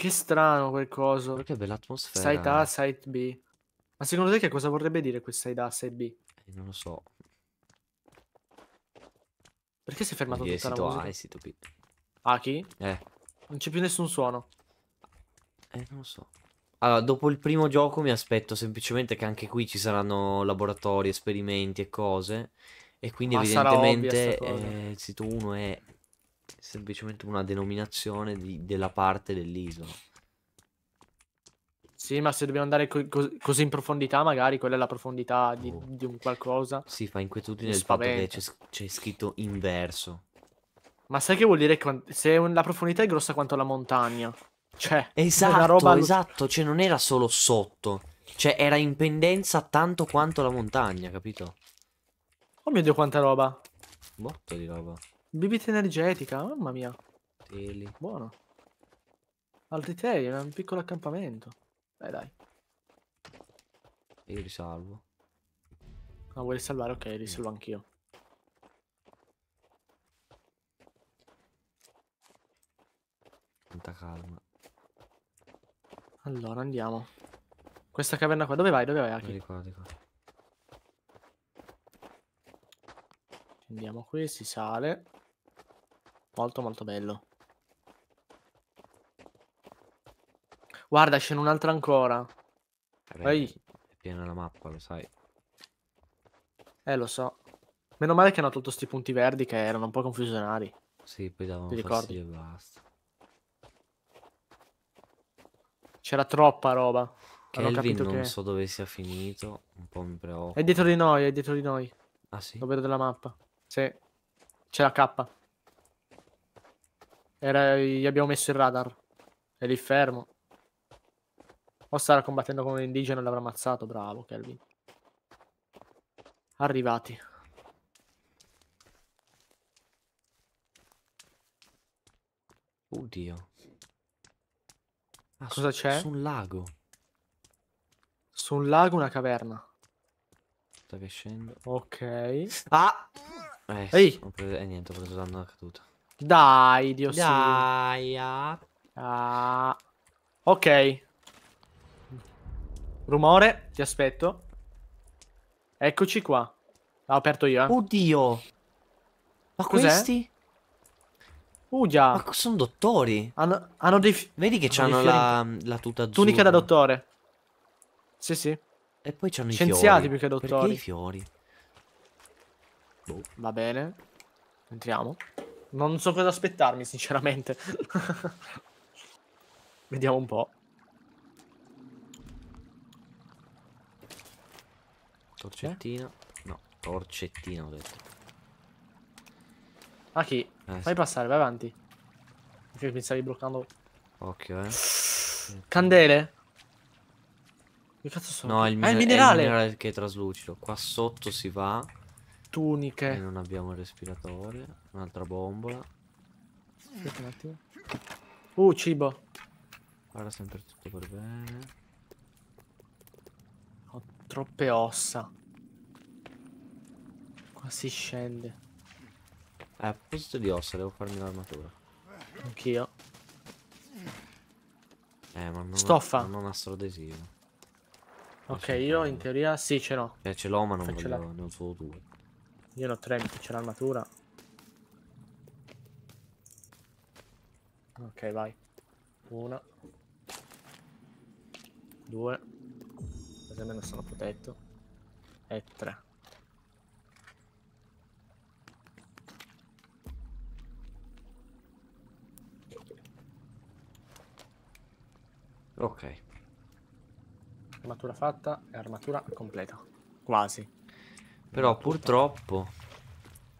Che strano quel coso. Perché bella atmosfera. Site A, site B. Ma secondo te che cosa vorrebbe dire questo side A, side B? Eh, non lo so. Perché si è fermato Quindi tutta la musica? A, esito B. Ah, chi? Eh. Non c'è più nessun suono. Eh, non lo so. Allora, dopo il primo gioco mi aspetto semplicemente che anche qui ci saranno laboratori, esperimenti e cose. E quindi Ma evidentemente eh, il sito 1 è semplicemente una denominazione di, della parte dell'isola. Sì, ma se dobbiamo andare co- così in profondità, magari quella è la profondità di, oh. di un qualcosa. Sì, fa inquietudine il fatto che c'è, c'è, scritto inverso. Ma sai che vuol dire che se la profondità è grossa quanto la montagna? Cioè, esatto, allo- esatto, cioè non era solo sotto, cioè era in pendenza tanto quanto la montagna, capito? Oh mio Dio, quanta roba! Botto di roba. Bibita energetica, mamma mia. Teli. Buono. Altri teli, un piccolo accampamento. Dai, dai. Io risalvo. Ah, vuoi salvare? Ok, risalvo anch'io. Tanta calma. Allora, andiamo. Questa caverna qua, dove vai? Dove vai, Aki? Di qua, di qua. Andiamo qui, si sale. Molto molto bello. Guarda, c'è un'altra ancora. Ehi. È piena la mappa, lo sai. Eh, lo so. Meno male che hanno tolto sti punti verdi che erano un po' confusionari. Sì, poi davano Ti fastidio ricordi? e basta. C'era troppa roba. Kelvin non che... so dove sia finito, un po' mi preoccupa. È dietro di noi, è dietro di noi. Ah sì? Lo vedo della mappa. Sì. C'è la K. Era, gli abbiamo messo il radar. È lì fermo. O starà combattendo con un indigeno e l'avrà ammazzato. Bravo, Kelvin. Arrivati. Oddio. Ah, Cosa c'è? Su un lago. Su un lago una caverna. Sta che Ok. Ah! Eh, Ehi! Preso, eh, niente, ho preso danno da caduta. Dai, Dio Dai, ah. Ok. Rumore, ti aspetto. Eccoci qua. L'ho ah, aperto io, eh. Oddio. Ma questi? Udia. Ma sono dottori. Hanno, hanno dei... Vedi che hanno, la, la, tuta azzurra. Tunica da dottore. Sì, sì. E poi c'hanno i fiori. Scienziati più che dottori. Perché i fiori? Boh. Va bene. Entriamo. Non so cosa aspettarmi, sinceramente. [laughs] Vediamo un po'. Torcettina. Eh? No, torcettina ho detto. Ah chi? Eh, Fai sì. passare, vai avanti. Perché mi stavi bloccando. Occhio, eh. [sighs] Candele. Che cazzo sono? No, ah, è il, ah, il, minerale. È il minerale che è traslucido. Qua sotto si va. Tuniche. E non abbiamo il respiratore. Un'altra bombola. Aspetta un attimo. Uh, cibo. Guarda sempre tutto per bene. Ho troppe ossa. Qua si scende. Eh, a proposito di ossa, devo farmi l'armatura. Anch'io. Eh, ma non, Stoffa. Ma non astro adesivo. Ok, io in teoria sì, ce l'ho. Eh, ce l'ho, ma non, voglio, ne ho solo due. Io ne ho tre, c'è l'armatura. Ok, vai. Una. Due. Così almeno sono protetto. E tre. Ok. Armatura fatta e armatura completa. Quasi. Però purtroppo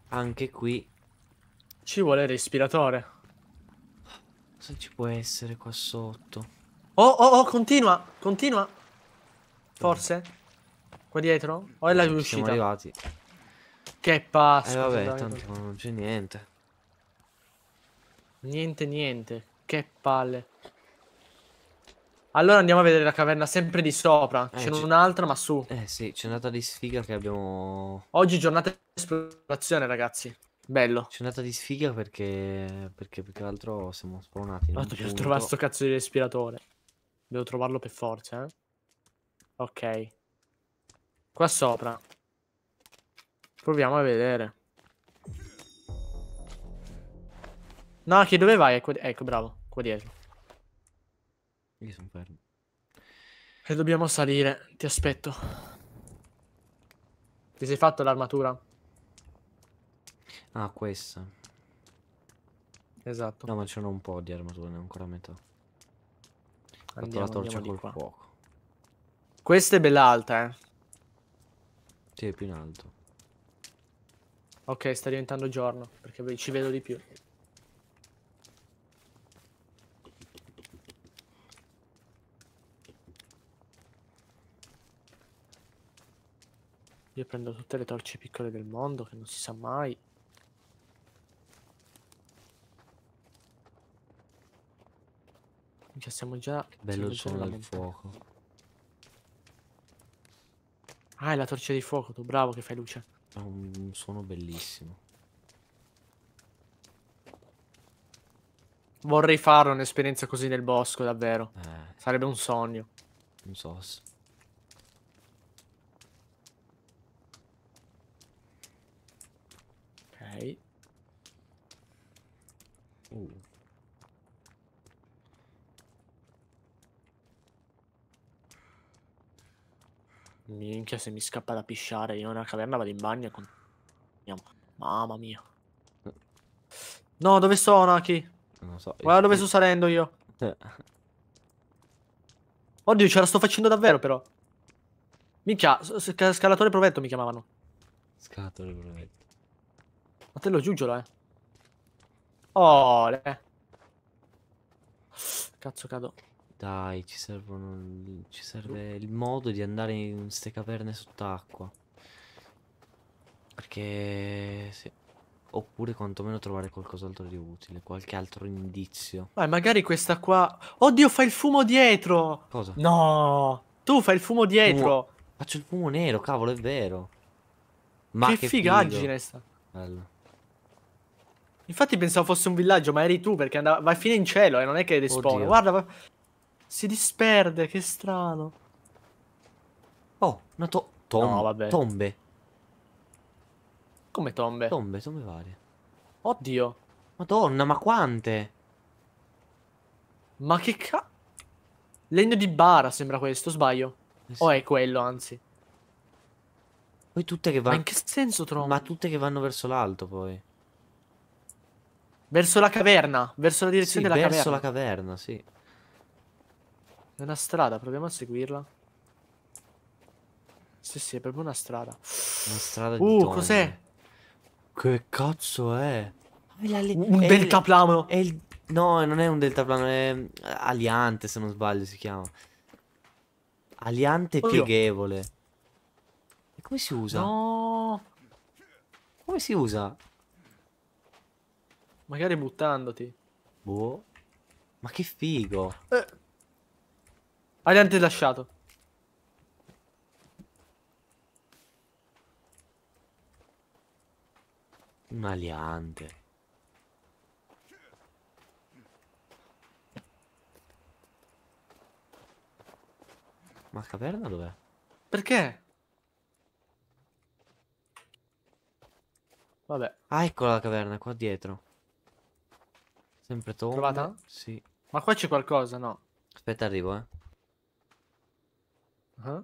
anche qui ci vuole il respiratore. Cosa ci può essere qua sotto? Oh, oh, oh, continua, continua. Forse? Qua dietro? O è la eh, riuscita? Siamo arrivati. Che pazzo. Eh vabbè, tanto non c'è niente. Niente, niente. Che palle. Allora andiamo a vedere la caverna sempre di sopra. Eh, c'è un'altra, ma su. Eh sì, c'è un'altra di sfiga che abbiamo... Oggi giornata di esplorazione, ragazzi. Bello. C'è sono andata di sfiga perché, perché più che altro siamo spawnati. Ma dobbiamo trovare sto cazzo di respiratore. Devo trovarlo per forza, eh. Ok. Qua sopra. Proviamo a vedere. No, che dove vai? Qua... Ecco, bravo, qua dietro. Io sono fermo. E dobbiamo salire, ti aspetto. Ti sei fatto l'armatura? Ah, questa. Esatto. No, ma c'erano un po' di armature, ne ho ancora metà. Andiamo, fatto la torcia col qua. fuoco. Questa è bella alta, eh. Sì, è più in alto. Ok, sta diventando giorno, perché ci vedo di più. Io prendo tutte le torce piccole del mondo, che non si sa mai. Cioè siamo già... Bello il suono del fuoco. Ah, è la torcia di fuoco, tu bravo che fai luce. Ha un suono bellissimo. Vorrei fare un'esperienza così nel bosco, davvero. Eh. Sarebbe un sogno. Non so. se Ok. Uh. Minchia, se mi scappa da pisciare, io nella caverna vado in bagno con... Mamma mia. No, dove sono, Aki? Non so. Guarda dove sto salendo io. Eh. Oddio, ce la sto facendo davvero, però. Minchia, scalatore provetto mi chiamavano. Scalatore provetto. Ma te lo giuggiolo, eh. Oh, le... Cazzo, cado. Dai, ci, servono, ci serve mm. il modo di andare in queste caverne sott'acqua. Perché... Sì. Oppure quantomeno trovare qualcos'altro di utile, qualche altro indizio. Ma magari questa qua... Oddio, fai il fumo dietro! Cosa? No! Tu fai il fumo dietro! Fumo... Faccio il fumo nero, cavolo, è vero. Ma che, che figaggine sta. Bello. Infatti pensavo fosse un villaggio, ma eri tu perché andava... vai fino in cielo e eh, non è che respawn. Guarda, va... Si disperde, che strano. Oh, una to tom no, vabbè. tombe. Come tombe? Tombe, tombe varie. Oddio. Madonna, ma quante? Ma che ca... Legno di bara sembra questo, sbaglio. Eh sì. O è quello, anzi. Poi tutte che vanno... Ma in che senso trovo? Ma tutte che vanno verso l'alto, poi. Verso la caverna, verso la direzione sì, della verso caverna. verso la caverna, sì. È una strada, proviamo a seguirla. Sì, sì, è proprio una strada. Una strada uh, di Uh, cos'è? Che cazzo è? Un è deltaplano! il... No, non è un deltaplano, è eh, Aliante, se non sbaglio si chiama. Aliante pieghevole. E come si usa? No! Come si usa? Magari buttandoti. Boh. Ma che figo. Eh. Ariante lasciato. Un aliante. Ma caverna dov'è? Perché? Vabbè. Ah, ecco la caverna, qua dietro. Sempre tomba. Trovata? Sì. Ma qua c'è qualcosa, no? Aspetta, arrivo, eh. Uh ah. -huh.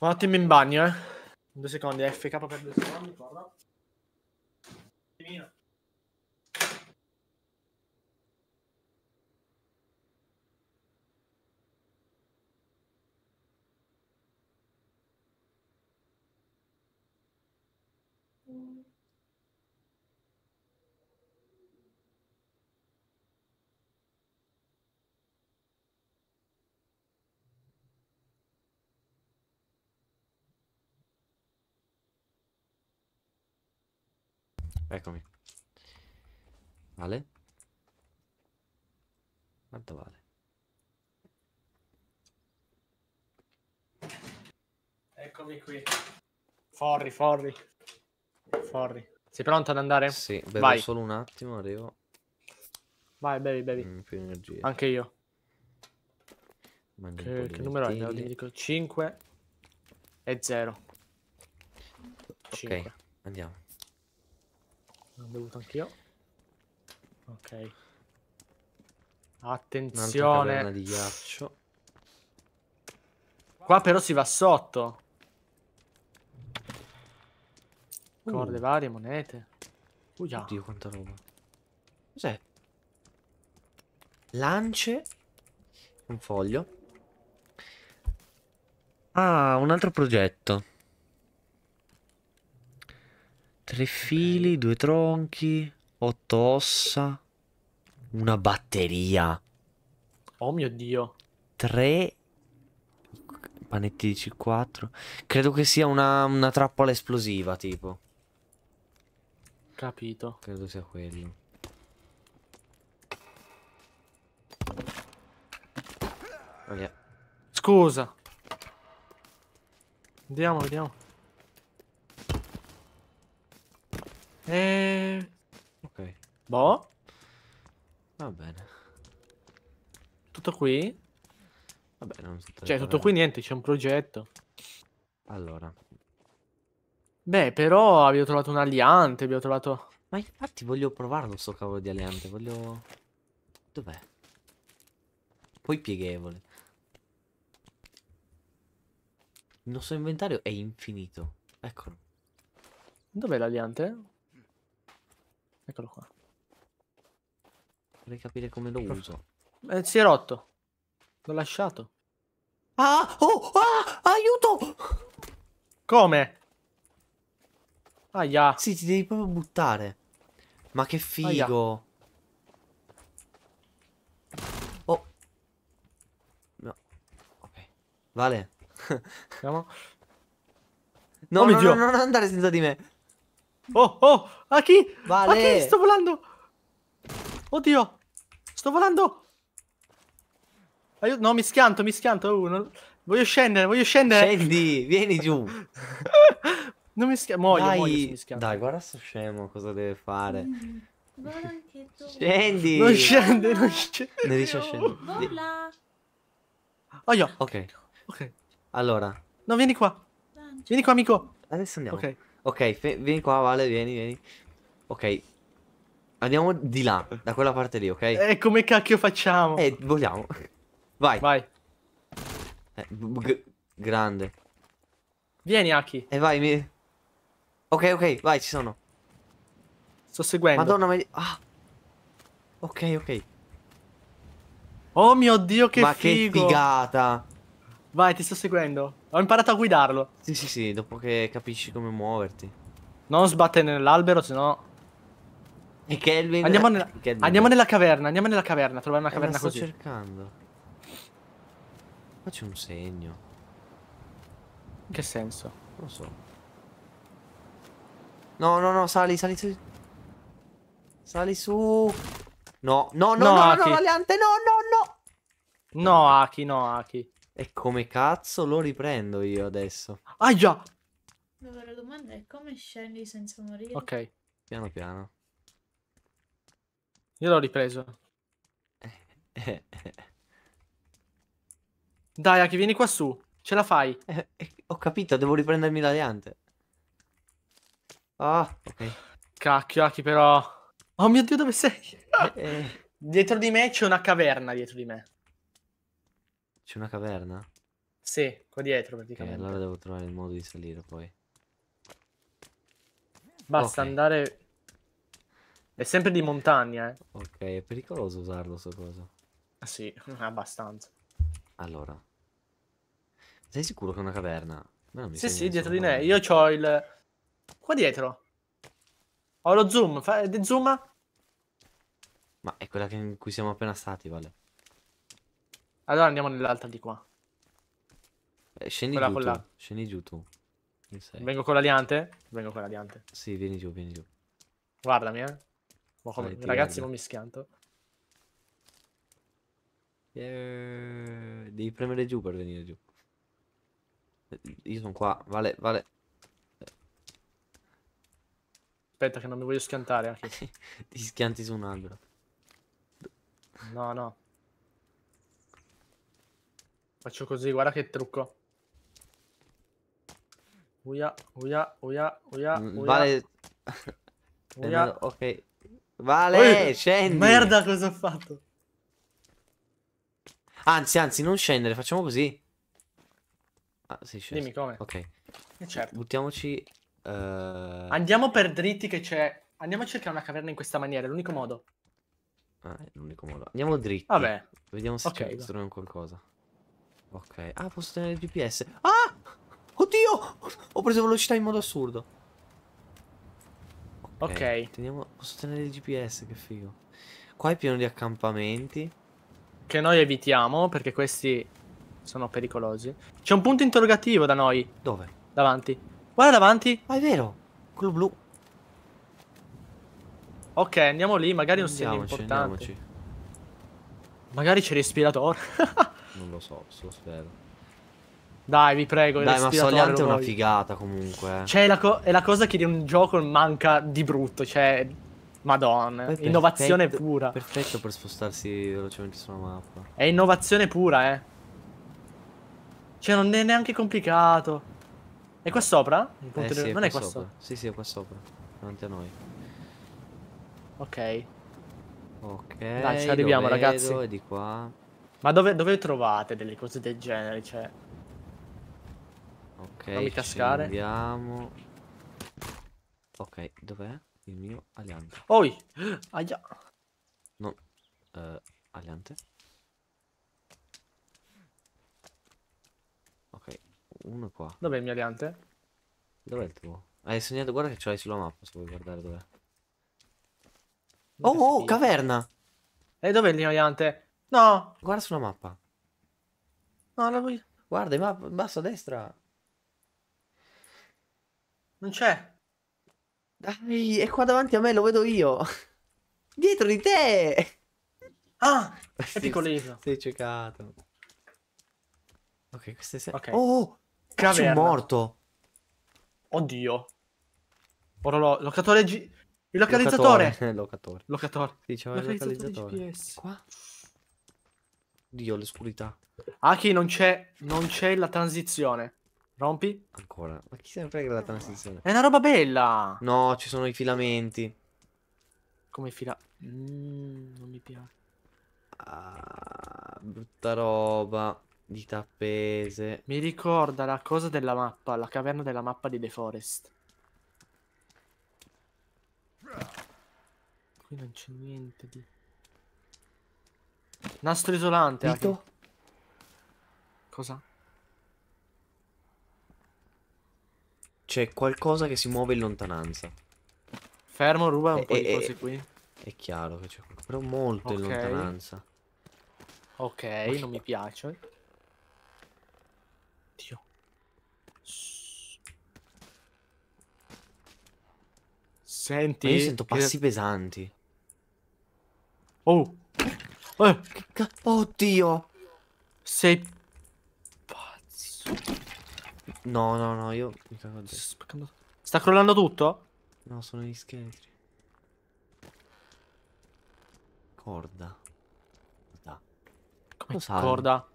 Un attimo in bagno, eh. Due secondi, eh, FK per due secondi, guarda. Mm. Eccomi. Vale? Quanto vale? Eccomi qui. Forri, forri. Forri. Sei pronto ad andare? Sì, bevo Vai. solo un attimo, arrivo. Vai, bevi, bevi. Mm, più energia. Anche io. Mangio che, che numero hai? Ti dico 5 e 0. Ok, andiamo. L'ho bevuto anch'io. Ok. Attenzione. di ghiaccio. Qua però si va sotto. Uh. Corde varie, monete. Uia. Oddio, quanta roba. Cos'è? Lance. Un foglio. Ah, un altro progetto. Tre fili, due tronchi, otto ossa, una batteria. Oh mio dio. Tre panetti di C4. Credo che sia una, una trappola esplosiva, tipo. Capito. Credo sia quello. Okay. Scusa. Andiamo, vediamo. Eh... Ok. Boh. Va bene. Tutto qui? Vabbè, non so. Cioè, tutto qui niente, c'è un progetto. Allora. Beh, però abbiamo trovato un aliante, abbiamo trovato... Ma infatti voglio provarlo sto cavolo di aliante, voglio... Dov'è? Poi pieghevole. Il nostro inventario è infinito. Eccolo. Dov'è l'aliante? Eccolo qua. Vorrei capire come lo uso. Eh, si è rotto. L'ho lasciato. Ah! Oh! Ah! Aiuto! Come? Aia. Sì, ti devi proprio buttare. Ma che figo. Aia. Oh. No. Ok. Vale. Andiamo. [laughs] No, oh no, no, non andare senza di me. Oh, oh, a chi? Vale. A chi? Sto volando. Oddio. Sto volando. Aiuto. No, mi schianto, mi schianto. Uh, non... Voglio scendere, voglio scendere. Scendi, vieni giù. [laughs] non mi schianto. Muoio, Dai. muoio mi schianto. Dai, guarda sto scemo cosa deve fare. Mm. Scendi. Non scende, non scende. Non riesce a scendere. Vola. Ok. Ok. Allora. No, vieni qua. Vieni qua, amico. Adesso andiamo. Ok. Ok, vieni qua, Vale, vieni, vieni. Ok. Andiamo di là, da quella parte lì, ok? E eh, come cacchio facciamo? Eh, vogliamo. Vai. Vai. Eh, grande. Vieni, Aki. E eh, vai, mi... Ok, ok, vai, ci sono. Sto seguendo. Madonna, ma... Ah. Ok, ok. Oh mio Dio, che ma figo. Ma che figata. Vai, ti sto seguendo. Ho imparato a guidarlo. Sì, sì, sì, dopo che capisci come muoverti. Non sbattere nell'albero, sennò... E Kelvin... Andiamo, nella... Kelvin. andiamo nella caverna, andiamo nella caverna, trovare una eh, caverna eh, sto così. sto cercando. Ma c'è un segno. In che senso? Non lo so. No, no, no, sali, sali, sali. Sali su. No, no, no, no, no, no, no, no, no, no, no, no, Aki, no, Aki. E come cazzo lo riprendo io adesso? Ah già! La vera domanda è come scendi senza morire? Ok, Piano piano. io l'ho ripreso. [laughs] Dai, Aki, vieni qua su. Ce la fai. eh, eh, ho capito, devo riprendermi l'aliante. Ah, ok. Cacchio, Aki, però. Oh mio Dio, dove sei? Eh, eh, Dietro di me c'è una caverna dietro di me. C'è una caverna? Sì, qua dietro praticamente. Eh, allora devo trovare il modo di salire poi. Basta okay. andare... È sempre di montagna, eh. Ok, è pericoloso usarlo sto coso. Ah, sì, [laughs] abbastanza. Allora. Sei sicuro che è una caverna? No, sì, sì, dietro di me. Io ho il... Qua dietro. Ho lo zoom. Fa... Zoom. Ma è quella in cui siamo appena stati, vale. Allora andiamo nell'altra di qua. Eh, scendi, giù tu, scendi giù tu. Vengo con l'aliante? Vengo con l'aliante. Sì, vieni giù, vieni giù. Guardami, eh. Come... Dai, Ragazzi, non mi schianto. Yeah. Devi premere giù per venire giù. Eh, io sono qua, vale, vale. Aspetta che non mi voglio schiantare anche. [laughs] Ti schianti su un albero. No, no. Faccio così, guarda che trucco. Uia, uia, uia, uia, mm, Vale. [laughs] uia. Eh, ok. Vale, Oi, scendi. Merda, cosa ho fatto? Anzi, anzi, non scendere, facciamo così. Ah, sei sceso. Dimmi come. Ok. Eh, certo. Buttiamoci... Uh... Andiamo per dritti che c'è... Andiamo a cercare una caverna in questa maniera, è l'unico modo. Ah, è l'unico modo. Andiamo dritti. Vabbè. Vediamo se okay, troviamo qualcosa. Ok. Ah, posso tenere il GPS. Ah! Oddio! Ho preso velocità in modo assurdo. Ok. okay. Teniamo... Posso tenere il GPS, che figo. Qua è pieno di accampamenti. Che noi evitiamo, perché questi sono pericolosi. C'è un punto interrogativo da noi. Dove? Davanti. Guarda davanti. Ah, è vero. Quello blu. Ok, andiamo lì, magari non sia importante. Andiamoci. Magari c'è respiratore. [laughs] Non lo so, se lo spero. Dai, vi prego. Dai, ma Soliante è una figata comunque. Eh. Cioè, la è la cosa che di un gioco manca di brutto. Cioè, madonna. Perfetto, innovazione pura. Perfetto per spostarsi velocemente sulla mappa. È innovazione pura, eh. Cioè, non è neanche complicato. È qua sopra? Eh, sì, è non qua è qua sopra. sopra. Sì, sì, è qua sopra. Davanti a noi. Ok. Ok. Dai, ci arriviamo, ragazzi. E di qua. Ma dove, dove trovate delle cose del genere? Cioè... Ok, Fammi cascare. Andiamo. Ok, dov'è il mio aliante? Oi! [gasps] Aia! No, uh, aliante. Ok, uno qua. Dov'è il mio aliante? Dov'è il tuo? Hai eh, segnato, guarda che ce l'hai sulla mappa, se vuoi guardare dov'è. Oh, oh, caverna! E eh, dov'è il mio aliante? No. Guarda sulla mappa. No, la voglio... Guarda, mappa, basso a destra. Non c'è. Dai, è qua davanti a me, lo vedo io. [laughs] Dietro di te! Ah, [laughs] è piccolino. Sei ciecato. Ok, queste sei... Okay. Oh, cazzo è morto. Oddio. Ora Orolo... Locatore G... Il localizzatore. Locatore. [laughs] locatore. locatore. Sì, localizzatore. GPS. Qua? Dio, l'oscurità. Aki, ah, non c'è, non c'è la transizione. Rompi. Ancora. Ma chi se ne frega la transizione? È una roba bella. No, ci sono i filamenti. Come fila... Mm, non mi piace. Ah, brutta roba. Di tappese. Mi ricorda la cosa della mappa, la caverna della mappa di The Forest. Qui non c'è niente di... Nastro isolante. Vito? Aki. Cosa? C'è qualcosa che si muove in lontananza. Fermo, ruba un e, eh, po' e, di eh, cose eh, qui. È chiaro che c'è qualcosa. però molto okay. in lontananza. Ok, non mi piace. Dio. Senti. Ma io sento passi che... pesanti. Oh! Eh, oddio. Sei pazzo. No, no, no, io Sta crollando tutto? No, sono gli scheletri. Corda. Da. Come sale? Corda.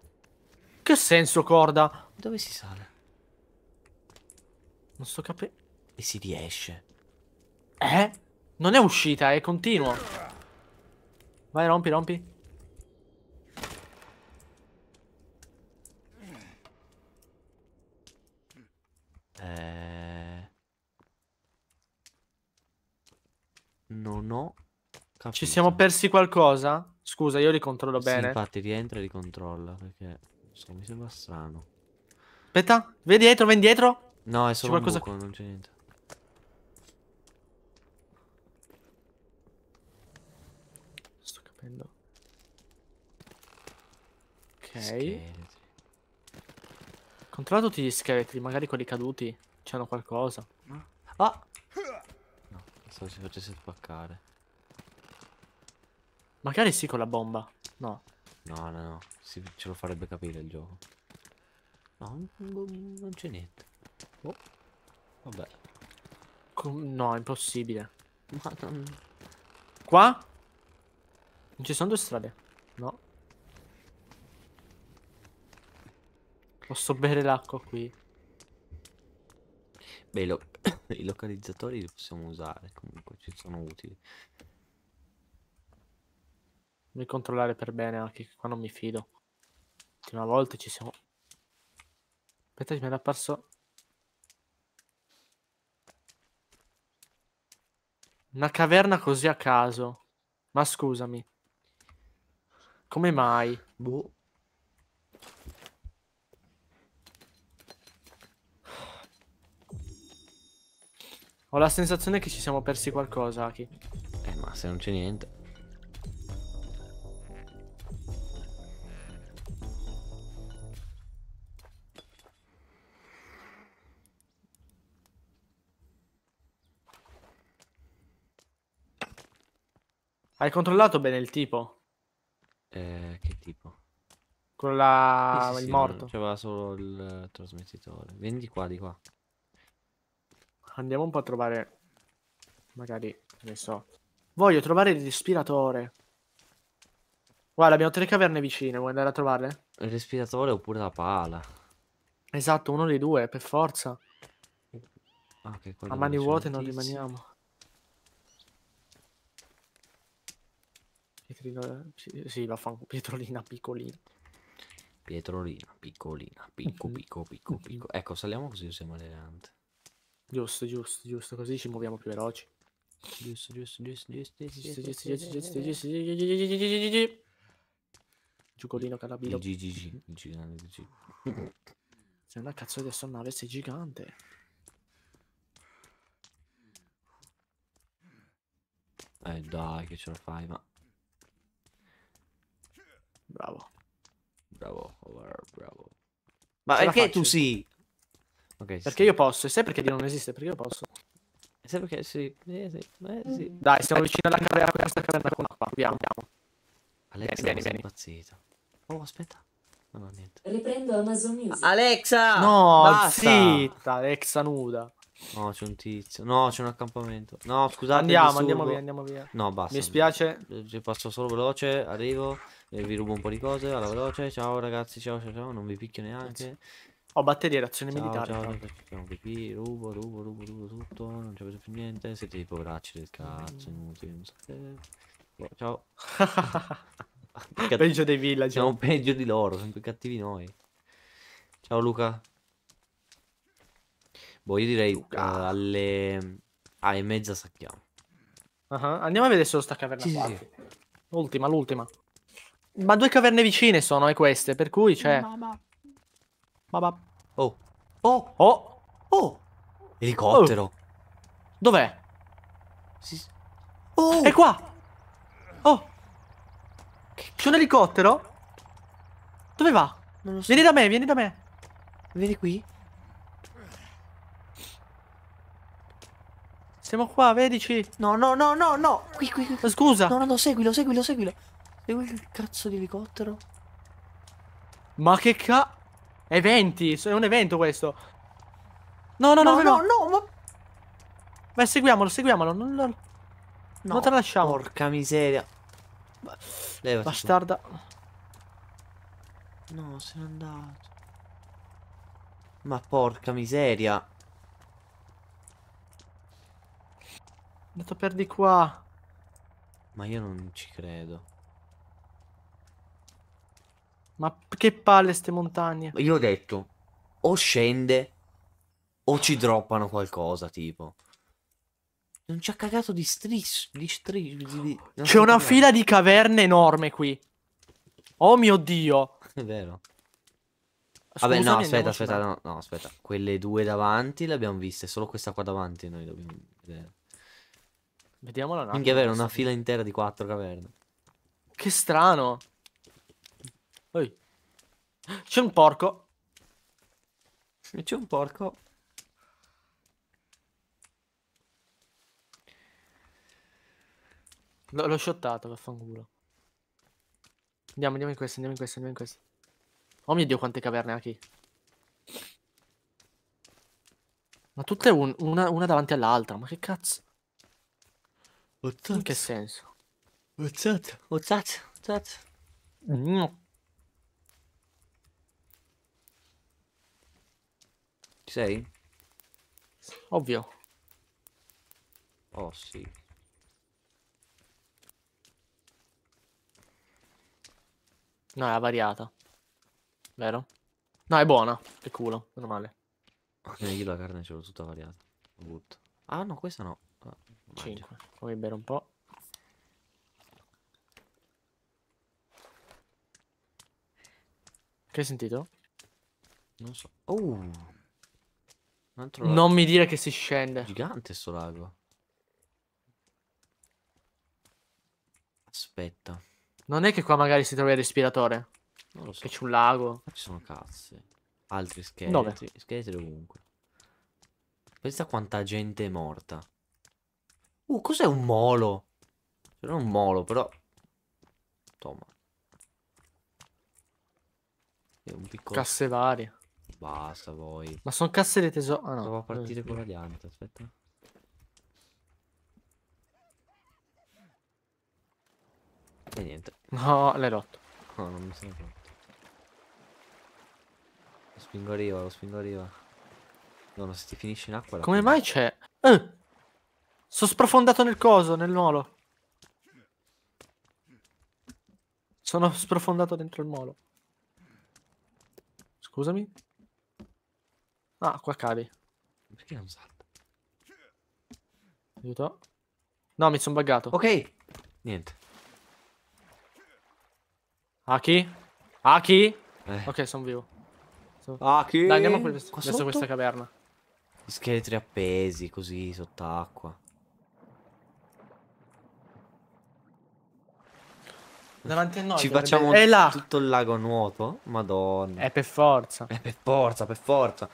Che senso corda? Dove si sale? Non sto capendo. E si riesce. Eh? Non è uscita, è continuo. Vai, rompi, rompi. Non ho capito. Ci siamo persi qualcosa? Scusa, io ricontrollo sì, bene. infatti, rientra e li controlla. perché so, mi sembra strano. Aspetta, vedi dietro, vedi dietro? No, è solo qualcosa... buco, non c'è niente. Sto capendo. Ok. Scheletri. Controlla tutti gli scheletri, magari quelli caduti. C'hanno qualcosa. Ah! cazzo si facesse spaccare. Magari sì con la bomba. No. No, no, no. Si, ce lo farebbe capire il gioco. No, boh, non c'è niente. Oh. Vabbè. Com no, è impossibile. Ma non... Qua? Non ci sono due strade. No. Posso bere l'acqua qui. Bello. [laughs] I localizzatori li possiamo usare, comunque ci sono utili. Devi controllare per bene anche che qua non mi fido. L'ultima volta ci siamo... Aspetta, mi era apparso... Una caverna così a caso. Ma scusami. Come mai? Boh. Ho la sensazione che ci siamo persi qualcosa, Aki. Eh, ma se non c'è niente. Hai controllato bene il tipo? Eh, che tipo? Quello là, sì, sì, il sì, morto. C'era solo il trasmettitore. Vieni di qua, di qua. Andiamo un po' a trovare... Magari, ne so. Voglio trovare il respiratore. Guarda, abbiamo tre caverne vicine, vuoi andare a trovarle? Il respiratore oppure la pala. Esatto, uno dei due, per forza. Ah, a mani vuote non rimaniamo. Pietrino... Sì, vaffanculo, pietrolina piccolina. Pietrolina piccolina, picco mhm. picco picco picco. Mhm. Ecco, saliamo così le alleanti. Giusto, giusto, giusto, così ci muoviamo più veloci. Giusto, giusto, giusto, giusto, giusto, giusto, giusto, giusto, giusto, giusto, Giucolino Calabino. GGG, gigante G. Se una cazzo di sonnave sei gigante. Eh dai che ce la fai, ma... Bravo. Bravo, bravo. Ma perché tu sì? Ok. Perché sì. io posso, e sai perché non esiste? Perché io posso. Sai perché sì. Eh, sì. Eh, sì. Mm. Dai, siamo vicini alla caverna, questa caverna con acqua. Andiamo, andiamo. Alexa, vieni, vieni, impazzito. Oh, aspetta. No, no, niente. Riprendo Amazon Music. Alexa! No, basta! zitta, Alexa nuda. No, c'è un tizio. No, c'è un accampamento. No, scusate. Andiamo, andiamo via, andiamo via. No, basta. Mi spiace. Ci passo solo veloce, arrivo. Vi rubo un po' di cose, alla veloce. Ciao ragazzi, ciao ciao ciao. Non vi picchio neanche. Grazie. Ho batteria azione militare. Ciao, ciao, qui, rubo, rubo, rubo, rubo tutto, non c'è più niente, siete dei poveracci del cazzo, inutili, non sapete. So boh, ciao. [laughs] peggio dei villaggi. Siamo peggio di loro, sono più cattivi noi. Ciao Luca. Boh, io direi Luca. Eh, alle... Ah, e mezza sacchiamo. Uh ah, -huh. Ah, andiamo a vedere solo sta caverna sì, sì. L'ultima, l'ultima. Ma due caverne vicine sono, e eh, queste, per cui c'è... Cioè... Babab. Oh. Oh. Oh. Oh. Elicottero. Oh. Dov'è? Si... Oh. È qua. Oh. C'è un elicottero? Dove va? So. Vieni da me, vieni da me. Vieni qui. Siamo qua, vedici. No, no, no, no, no. Qui, qui, qui. Scusa. No, no, no, seguilo, seguilo, seguilo. Segui il cazzo di elicottero. Ma che cazzo? Eventi, è un evento questo. No, no, no, no, no, no, no ma... seguiamolo, seguiamolo. Non, lo... No. non te la lasciamo. Porca miseria. Leva, Bastarda. No, se n'è andato. Ma porca miseria. È andato per di qua. Ma io non ci credo. Ma che palle ste montagne. Io ho detto, o scende o ci droppano qualcosa, tipo. Non ci ha cagato di stris, di stris, di... C'è una parlare. fila di caverne enorme qui. Oh mio Dio. [laughs] È vero. Scusami, Vabbè, no, aspetta, aspetta, no, no, aspetta. Quelle due davanti le abbiamo viste, solo questa qua davanti noi dobbiamo vedere. Vediamola un attimo. Quindi è vero, una fila intera di quattro caverne. Che strano. Oi. C'è un porco. C'è un porco. L'ho shottato, vaffanculo. Andiamo, andiamo in questo, andiamo in questo, andiamo in questa. Oh mio Dio, quante caverne ha qui. Ma tutte un, una, una, davanti all'altra, ma che cazzo? Ozzazzo. In che senso? Ozzazzo, ozzazzo, ozzazzo. No. Mm. Ci sei? Ovvio. Oh sì. No, è variata. Vero? No, è buona. Che culo, meno male. Ok, io la carne ce l'ho tutta variata. Butto. Ah no, questa no. Ah, 5. Vuoi bere un po'? Che hai sentito? Non so. Oh! Non mi dire che si scende. Gigante sto lago. Aspetta. Non è che qua magari si trovi il respiratore? Non lo so. Che c'è un lago. Ma Ci sono cazze. Altri scheletri. Dove? Scheletri ovunque. Pensa quanta gente è morta. Uh, cos'è un molo? C'era cioè, un molo, però... Toma. È un piccolo... Casse varie. Basta voi. Ma sono casse di tesoro. Ah no. Devo partire con di Ant, aspetta. E niente. No, l'hai rotto. No, non mi sono rotto. Lo spingo a lo spingo a riva. No, no, se ti finisce in acqua... Come mai c'è? Eh! Sono sprofondato nel coso, nel molo. Sono sprofondato dentro il molo. Scusami. Ah, qua cavi. Perché non salta? Aiuto. No, mi sono buggato. Ok. Niente. Aki? Aki? Eh. Ok, sono vivo. Son... Aki? Dai, andiamo verso, questo, questa caverna. Gli scheletri appesi, così, sott'acqua. Davanti a noi. Ci facciamo tutto il lago nuoto? Madonna. È per forza. È per forza, per forza.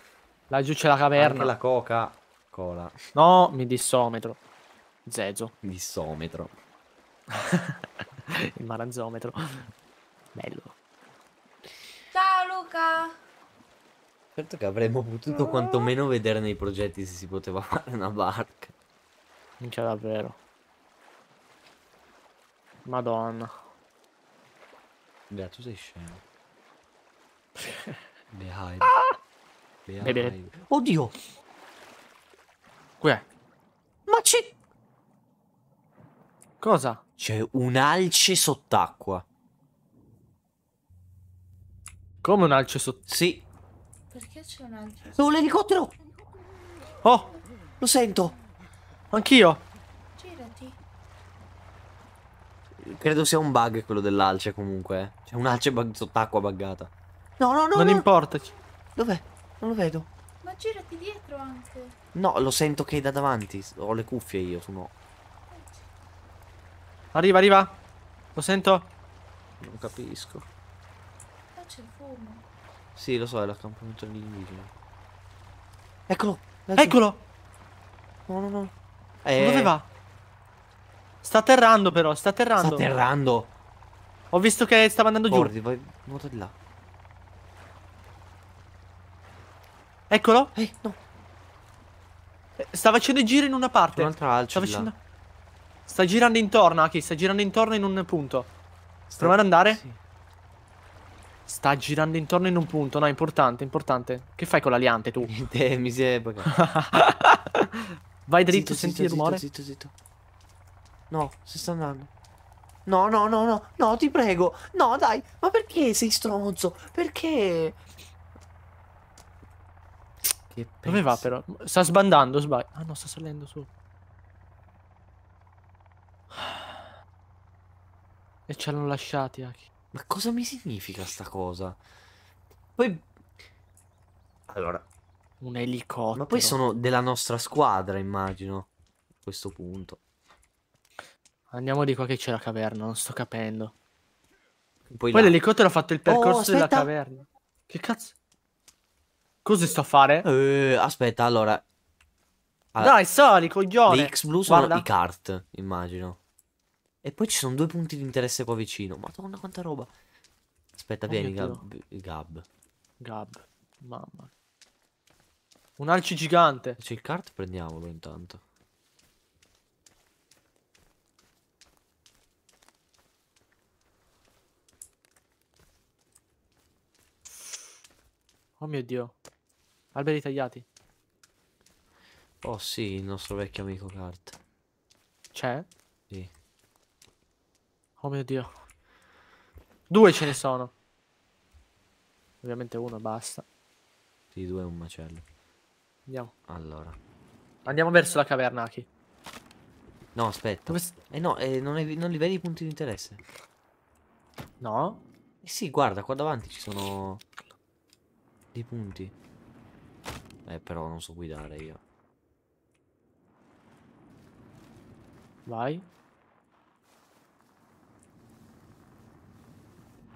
Laggiù c'è la caverna. Anche la coca cola. No, mi dissometro. Zezo. Dissometro. [laughs] Il maranzometro. Bello. Ciao Luca. Certo che avremmo potuto quantomeno vedere nei progetti se si poteva fare una barca. Non c'è davvero. Madonna. Beh, tu sei scemo. [laughs] Behind. Ah! vedere. Oddio! Uè. Ma c'è... Cosa? C'è un alce sott'acqua. Come un alce sott'acqua? Sì. Perché c'è un alce? Oh, l'elicottero! Oh! Lo sento! Anch'io! Girati. Credo sia un bug quello dell'alce comunque. Eh. C'è un alce sott'acqua buggata. No, no, no! Non no. importaci. Dov'è? Non lo vedo. Ma girati dietro anche. No, lo sento che è da davanti. Ho le cuffie io, sono. Arriva, arriva. Lo sento. Non capisco. Là c'è il fumo. Sì, lo so, è l'accampamento degli indigeni. Eccolo. Eccolo. No, no, no. Eh... Dove va? Sta atterrando però, sta atterrando. Sta atterrando. Ho visto che stava andando Porti, giù. Vai, nuota di là. Eccolo. Ehi, no. Eh, sta facendo giro in una parte. Un'altra alcilla. Sta facendo... Sta girando intorno, Aki. Sta girando intorno in un punto. Sta... Provare ad andare? Sì. Sta girando intorno in un punto. No, importante, importante. Che fai con l'aliante tu? Niente, [laughs] mi si è [laughs] Vai dritto, zitto, senti zitto, il rumore. Zitto, zitto, zitto. No, si sta andando. No, no, no, no, no, ti prego. No, dai, ma perché sei stronzo? Perché? Che pezzo. Dove va però? Sta sbandando, sbaglio. Ah no, sta salendo su. E ci hanno lasciati, Aki. Ma cosa mi significa sta cosa? Poi... Allora... Un elicottero. Ma poi sono della nostra squadra, immagino. A questo punto. Andiamo di qua che c'è la caverna, non sto capendo. Poi, poi l'elicottero ha fatto il oh, percorso oh, della caverna. Che cazzo? Cosa sto a fare? Uh, aspetta, allora. allora ah. Dai, sali, coglione. Le X-Blue sono Guarda. i cart, immagino. E poi ci sono due punti di interesse qua vicino. Madonna, quanta roba. Aspetta, oh vieni, Gab, Gab. Gab. Mamma. Un alci gigante. C'è il cart, prendiamolo intanto. Oh mio dio. Alberi tagliati. Oh sì, il nostro vecchio amico Cart. C'è? Sì. Oh mio dio. Due ce ne sono. Ovviamente uno basta. Sì, due è un macello. Andiamo. Allora. Andiamo verso la caverna, Aki. No, aspetta. Dove... Eh no, eh, non, è, non li vedi i punti di interesse? No? Eh sì, guarda, qua davanti ci sono... Dei punti. Eh, però non so guidare io. Vai.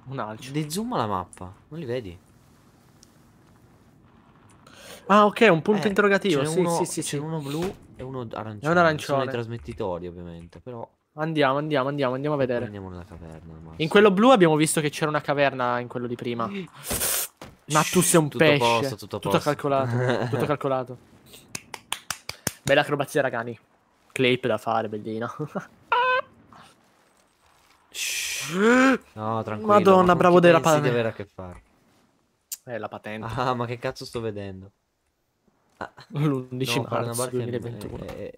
Un altro. De zoom la mappa, non li vedi? Ah, ok, un punto eh, interrogativo. Sì, uno, sì, sì, sì. uno blu e uno arancione. È un arancione. Sono i trasmettitori, ovviamente, però... Andiamo, andiamo, andiamo, andiamo a vedere. Andiamo nella caverna. In quello blu abbiamo visto che c'era una caverna in quello di prima. [gasps] [sniffs] Ma tu sei un tutto pesce. Posto, tutto, tutto calcolato. tutto [laughs] calcolato. Bella acrobazia, ragani. Clip da fare, bellino. [laughs] no, tranquillo. Madonna, bravo della patente. di a che fare. Eh, la patente. Ah, ma che cazzo sto vedendo? Ah. L'11 [laughs] no, marzo 2021. È, è,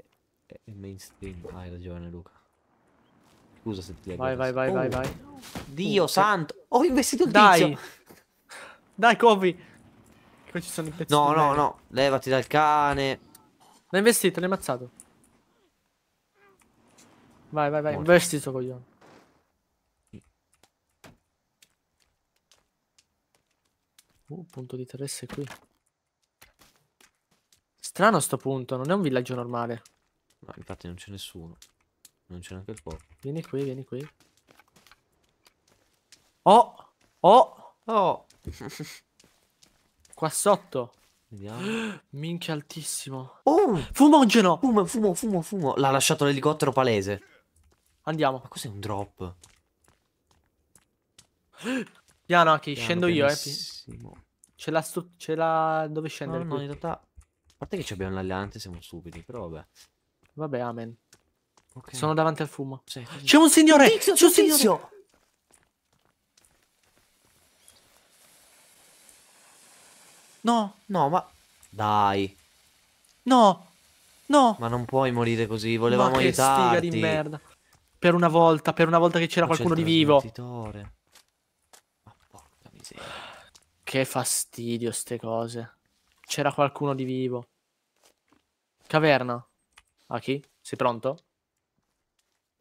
è, mainstream. Ah, hai ragione, Luca. Scusa se ti Vai, vai, vai, oh. vai, vai. Dio uh, santo. Ho investito il Dai. tizio. Dai, copri. Qua ci sono i pezzi. No, no, no. Levati dal cane. L'hai investito, l'hai ammazzato. Vai, vai, vai. Investito, coglione. Uh, punto di interesse qui. Strano sto punto, non è un villaggio normale. No, infatti non c'è nessuno. Non c'è neanche il popolo. Vieni qui, vieni qui. Oh! Oh! Oh! [laughs] Qua sotto. Vediamo. [gasps] Minchia altissimo. Oh! Fumogeno! Fumo, fumo, fumo, fumo. L'ha lasciato l'elicottero palese. Andiamo. Ma cos'è un drop? Piano, [gasps] ok, Piano, scendo io, eh. C'è la, c'è la... dove scendere? No, no, in realtà... A parte che abbiamo l'alleante, siamo stupidi, però vabbè. Vabbè, amen. Okay. Sono davanti al fumo. C'è un signore! C'è un signore! No, no, ma... Dai. No, no. Ma non puoi morire così, volevamo ma che aiutarti. di merda. Per una volta, per una volta che c'era qualcuno di vivo. Ma porca miseria. Che fastidio ste cose. C'era qualcuno di vivo. Caverna. A chi? sei pronto?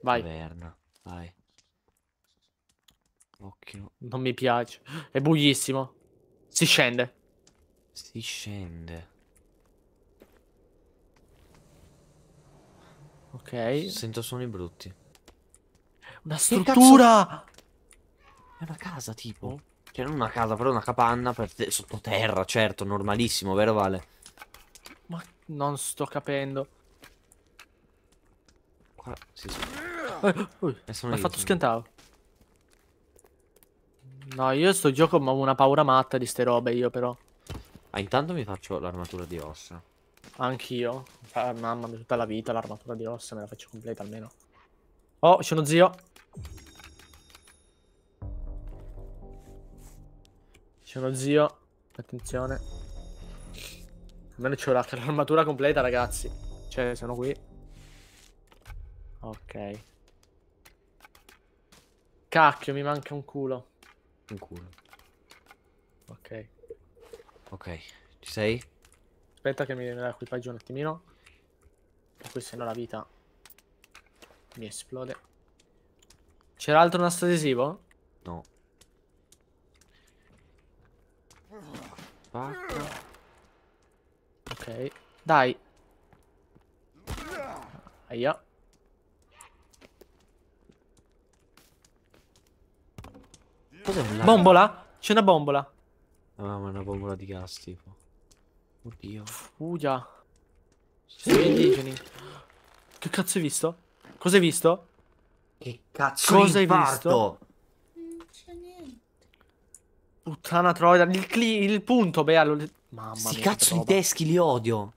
Vai. Caverna, vai. Occhio. Non mi piace. È bughissimo. Si scende. Si scende. Ok. Sento suoni brutti. Una struttura! È una casa, tipo. Mm. Cioè, non una casa, però una capanna per te sottoterra, certo, normalissimo, vero Vale? Ma non sto capendo. Qua si sì, eh, uh, sono... fatto schiantare. No, io sto gioco ho una paura matta di ste robe, io però. Ah, intanto mi faccio l'armatura di ossa. Anch'io. Ah, mamma mia, tutta la vita l'armatura di ossa me la faccio completa almeno. Oh, c'è uno zio. C'è uno zio. Attenzione. Almeno c'ho [laughs] l'armatura completa, ragazzi. Cioè, sono qui. Ok. Cacchio, mi manca un culo. Un culo. Ok. Ok, ci sei? Aspetta che mi viene l'equipaggio un attimino. Perché se no la vita mi esplode. C'era altro nastro adesivo? No. Pacca. Ok, dai. Aia. Cos'è un Bombola? C'è una bombola. Ah, ma è una paura di gas, tipo. Oddio. Fugia. Sei indigeni. Che cazzo hai visto? Cosa hai visto? Che cazzo Cosa hai visto? Non c'è niente. Puttana troia. Il, il punto, Beallo. Mamma Sti mia. cazzo i teschi li odio.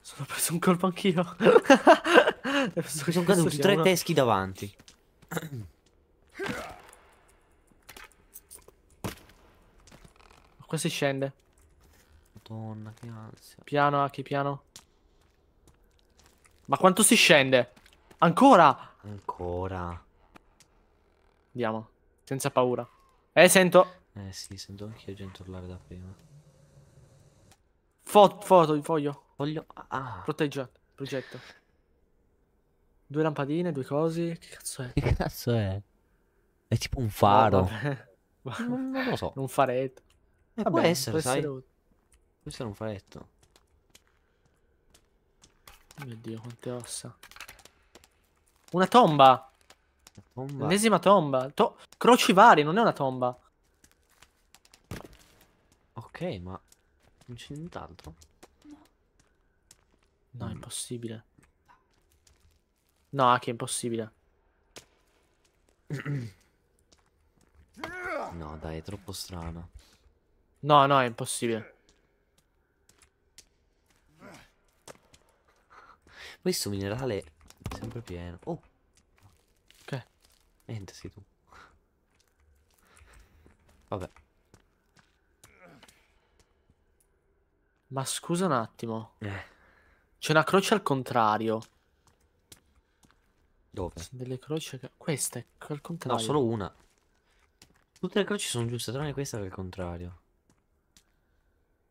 Sono preso un colpo anch'io. [laughs] sono caduti tre teschi davanti. [clears throat] Qua si scende. Madonna, che ansia. Piano, Aki, piano. Ma quanto si scende? Ancora? Ancora. Andiamo. Senza paura. Eh, sento. Eh sì, sento anche io gente urlare da prima. Foto, foto, foglio. Foglio. Ah. Proteggia. Progetto. Due lampadine, due cose. Che cazzo è? Che cazzo è? È tipo un faro. Oh, non lo so. Un faretto. Eh, Vabbè, può essere, può sai. Essere... Questo era un faetto. Oh mio dio, quante ossa. Una tomba! tomba. L'ennesima tomba. To Croci vari, non è una tomba. Ok, ma... Non c'è nient'altro? No, è mm. impossibile. No, che impossibile. [clears throat] No, dai, è troppo strano. No, no, è impossibile. Questo minerale è sempre pieno. Oh! Che? Niente, sei tu. Vabbè. Ma scusa un attimo. Eh. C'è una croce al contrario. Dove? Sono delle croci Questa è al contrario. No, solo una. Tutte le croci sono giuste, tranne questa che è al contrario.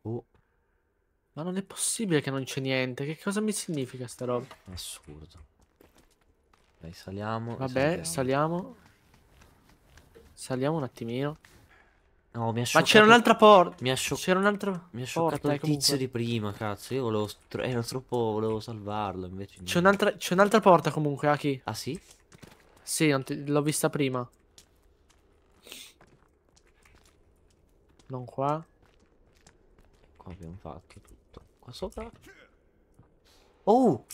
Oh. Ma non è possibile che non c'è niente. Che cosa mi significa sta roba? Assurdo. Dai, saliamo. Vabbè, saliamo. Saliamo un attimino. No, mi ha scioccato... Ma c'era un'altra porta. Mi ha scioccato. C'era un'altra. Mi ha scioccato porta, il tizio comunque. di prima, cazzo. Io volevo. Ero troppo. Volevo salvarlo. Invece. C'è un'altra. C'è un'altra porta comunque, Aki. Ah sì? Sì, ti... l'ho vista prima. Non qua abbiamo fatto tutto. Qua sopra... Oh!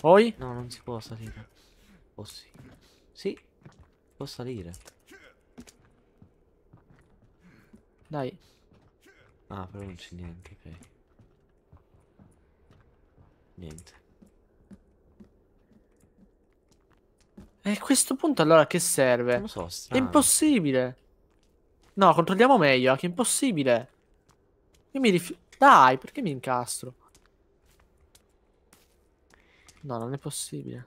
Poi? No, non si può salire. Oh sì. Sì, può salire. Dai. Ah, però non c'è niente, ok. Niente. E questo punto allora che serve? Non so, strano. È impossibile. No, controlliamo meglio, che è impossibile. Io mi rifiuto. Dai, perché mi incastro? No, non è possibile.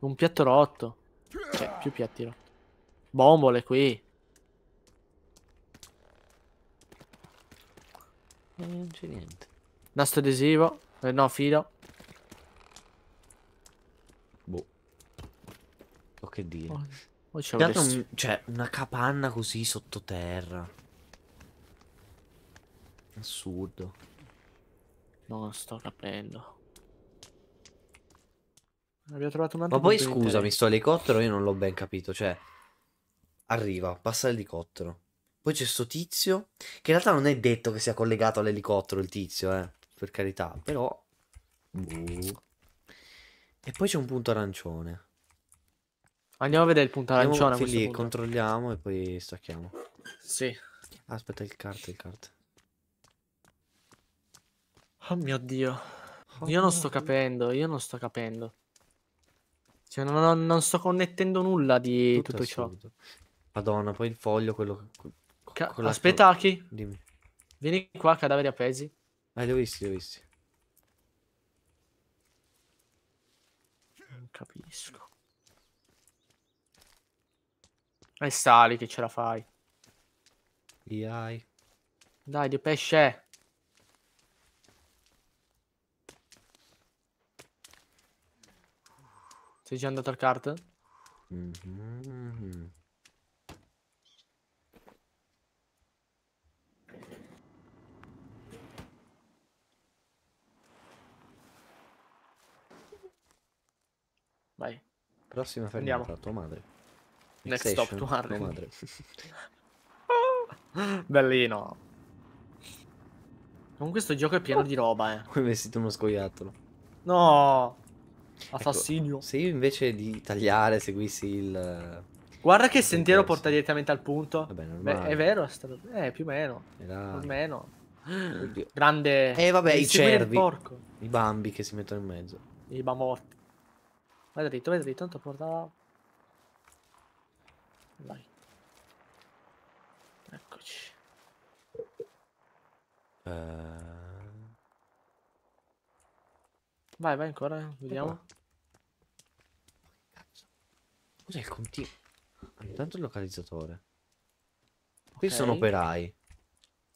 Un piatto rotto. Cioè, più piatti rotti. Bombole qui. E non c'è niente. Nastro adesivo. Eh, no, filo. Boh. O oh, che dire. Oh, Dato oh, un, cioè, una capanna così sottoterra. Assurdo. Non sto capendo. Abbiamo trovato un altro. Ma poi scusami, sto elicottero io non l'ho ben capito. Cioè, arriva, passa l'elicottero. Poi c'è sto tizio. Che in realtà non è detto che sia collegato all'elicottero il tizio, eh. Per carità, però. Buh. E poi c'è un punto arancione. Andiamo a vedere il punto arancione. Andiamo, quindi controlliamo e poi stacchiamo. Sì. Aspetta il cart, il cart. Oh mio Dio. Oh io non sto capendo, io non sto capendo. Cioè, non, non sto connettendo nulla di tutto, tutto ciò. Madonna, poi il foglio, quello... Ca Aspetta, Aki. Dimmi. Vieni qua, cadaveri appesi. Eh, li ho visti, li ho visti. Non capisco. E sali che ce la fai. Iai. Dai, di pesce. Sei già andato al kart? Mm -hmm. Vai. Prossima fermata, Andiamo. tua madre. Next Station, stop, tua madre. Tua madre. [laughs] Bellino. Con questo gioco è pieno oh. di roba, eh. Qui vestito uno scoiattolo. No. Ecco, Assassino. Ecco, se io invece di tagliare seguissi il... Guarda che il sentiero senso. porta direttamente al punto. Vabbè, Beh, è vero, eh, più o meno. Era... Più o meno. Oddio. Grande... E eh, vabbè, i cervi. I bambi che si mettono in mezzo. I bamorti. Vai dritto, vai dritto, tanto porta... Vai. Eccoci. Uh... Vai, vai ancora, eh, vediamo. Cos'è il continuo? Intanto il localizzatore. Qui okay. sono operai.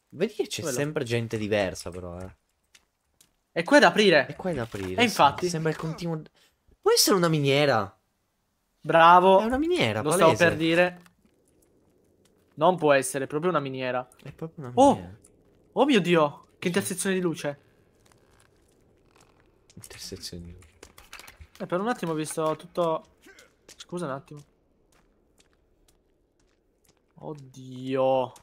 Vedi che c'è sempre gente diversa, però, eh. E qua è da aprire. E qua è da aprire. E infatti. Sembra il continuo... Può essere una miniera. Bravo. È una miniera, Lo palese. stavo per dire. Non può essere, è proprio una miniera. È proprio una oh! miniera. Oh! Oh mio Dio! Che intersezione di luce. Intersezioni. Eh, per un attimo ho visto tutto... Scusa un attimo. Oddio.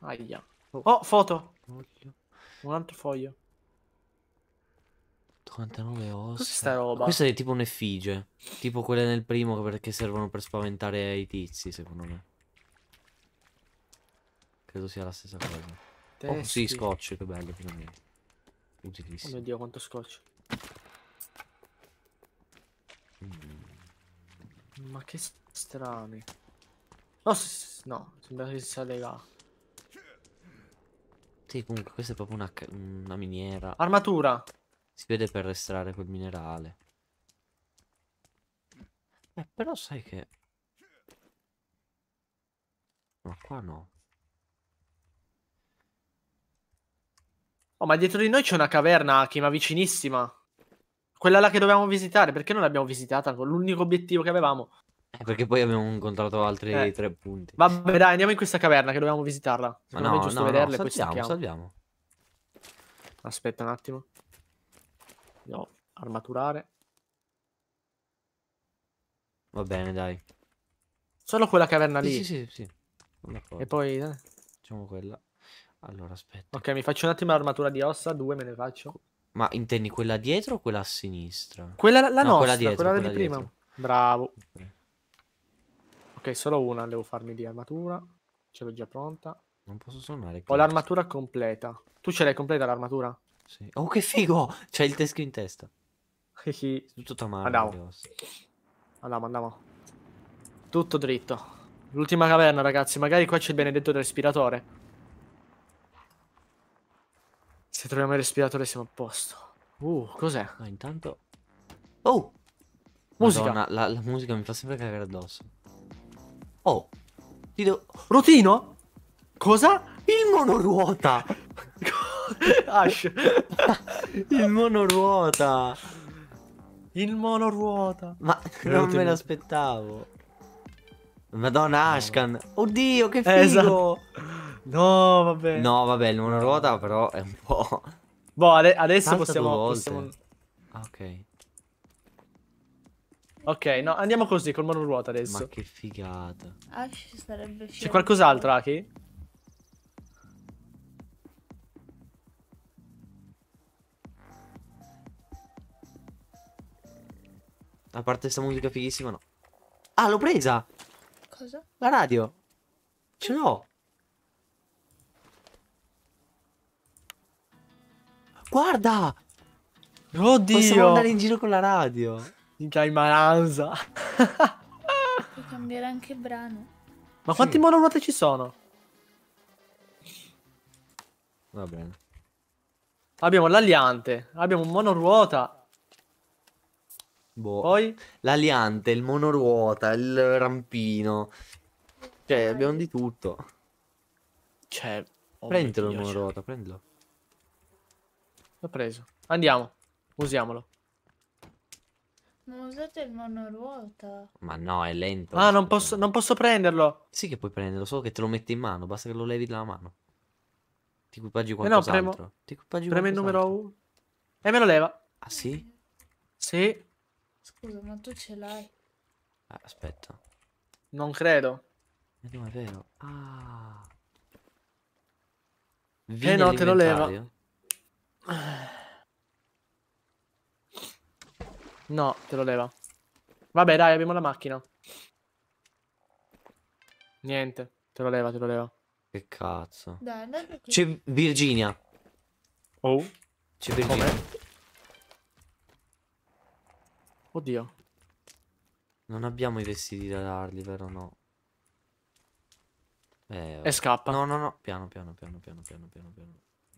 Aia. Oh, oh foto. Un altro foglio. 49 ossa. Cos'è sta roba? Questa è tipo un'effigie. Tipo quelle nel primo perché servono per spaventare i tizi, secondo me. Credo sia la stessa cosa. Testi. Oh sì, scotch, che bello finalmente. Utilissimo. Oh mio dio, quanto scotch. Mm. Ma che strani. No, no, sembra che sia legato. Sì, comunque questa è proprio una, una miniera. Armatura! Si vede per estrarre quel minerale. Eh, però sai che... Ma qua no. Oh, ma dietro di noi c'è una caverna, Aki, ma vicinissima. Quella là che dovevamo visitare, perché non l'abbiamo visitata? L'unico obiettivo che avevamo. Eh, perché poi abbiamo incontrato altri eh. tre punti. Vabbè, dai, andiamo in questa caverna che dovevamo visitarla. Secondo no, è giusto no, vederla no, salviamo, salviamo. Aspetta un attimo. No, armaturare. Va bene, dai. Solo quella caverna lì. Sì, sì, sì. sì. E poi... Eh. Facciamo quella. Allora, aspetta. Ok, mi faccio un attimo l'armatura di ossa, due me ne faccio. Ma intendi quella dietro o quella a sinistra? Quella la, la no, nostra, quella, dietro, quella, quella di dietro. prima. Bravo. Okay. ok, solo una devo farmi di armatura. Ce l'ho già pronta. Non posso suonare. Ho l'armatura completa. Tu ce l'hai completa l'armatura? Sì. Oh, che figo! C'è il teschio in testa. Tutto tamaro. Andiamo. Andiamo, andiamo. Tutto dritto. L'ultima caverna, ragazzi. Magari qua c'è il benedetto respiratore. Se troviamo il respiratore siamo a posto. Uh, cos'è? Ah, intanto... Oh! Musica! Madonna, la, la, musica mi fa sempre cagare addosso. Oh! Devo... Rotino? Cosa? Il monoruota! [laughs] Ash! il monoruota! Il monoruota! Ma non me l'aspettavo. Madonna, Ashkan! Oddio, che figo! Esatto. No, vabbè. No, vabbè, una ruota però è un po'... Boh, ade adesso possiamo, possiamo... Ah, ok. Ok, no, andiamo così, col mono ruota adesso. Ma che figata. Ash sarebbe C'è qualcos'altro, Aki? A parte questa musica fighissima, no. Ah, l'ho presa! Cosa? La radio! Ce l'ho! Guarda! Oddio! Possiamo andare in giro con la radio. Minchia, in malanza. [laughs] Puoi cambiare anche brano. Ma sì. quanti monoruote ci sono? Va bene. Abbiamo l'aliante, abbiamo un monoruota. Boh. Poi? L'aliante, il monoruota, il rampino. Cioè, abbiamo di tutto. Cioè... Oh prendilo il monoruota, cioè. prendilo. L'ho preso. Andiamo. Usiamolo. Ma usate il monoruota. Ma no, è lento. Ah, non posso, non posso prenderlo. Sì che puoi prenderlo, solo che te lo metti in mano. Basta che lo levi dalla mano. Ti equipaggi eh qualcos'altro. Eh no, premo, Ti equipaggi premo il numero 1. E me lo leva. Ah, sì? Sì. Scusa, ma tu ce l'hai. Ah, aspetta. Non credo. Eh è vero. Ah. Viene eh no, te lo leva. No, te lo leva. Vabbè, dai, abbiamo la macchina. Niente, te lo leva, te lo leva. Che cazzo. C'è Virginia. Oh. C'è Virginia. Come? Oddio. Non abbiamo i vestiti da dargli, vero no? Eh, e scappa. No, no, no. Piano, piano, piano, piano, piano, piano. piano.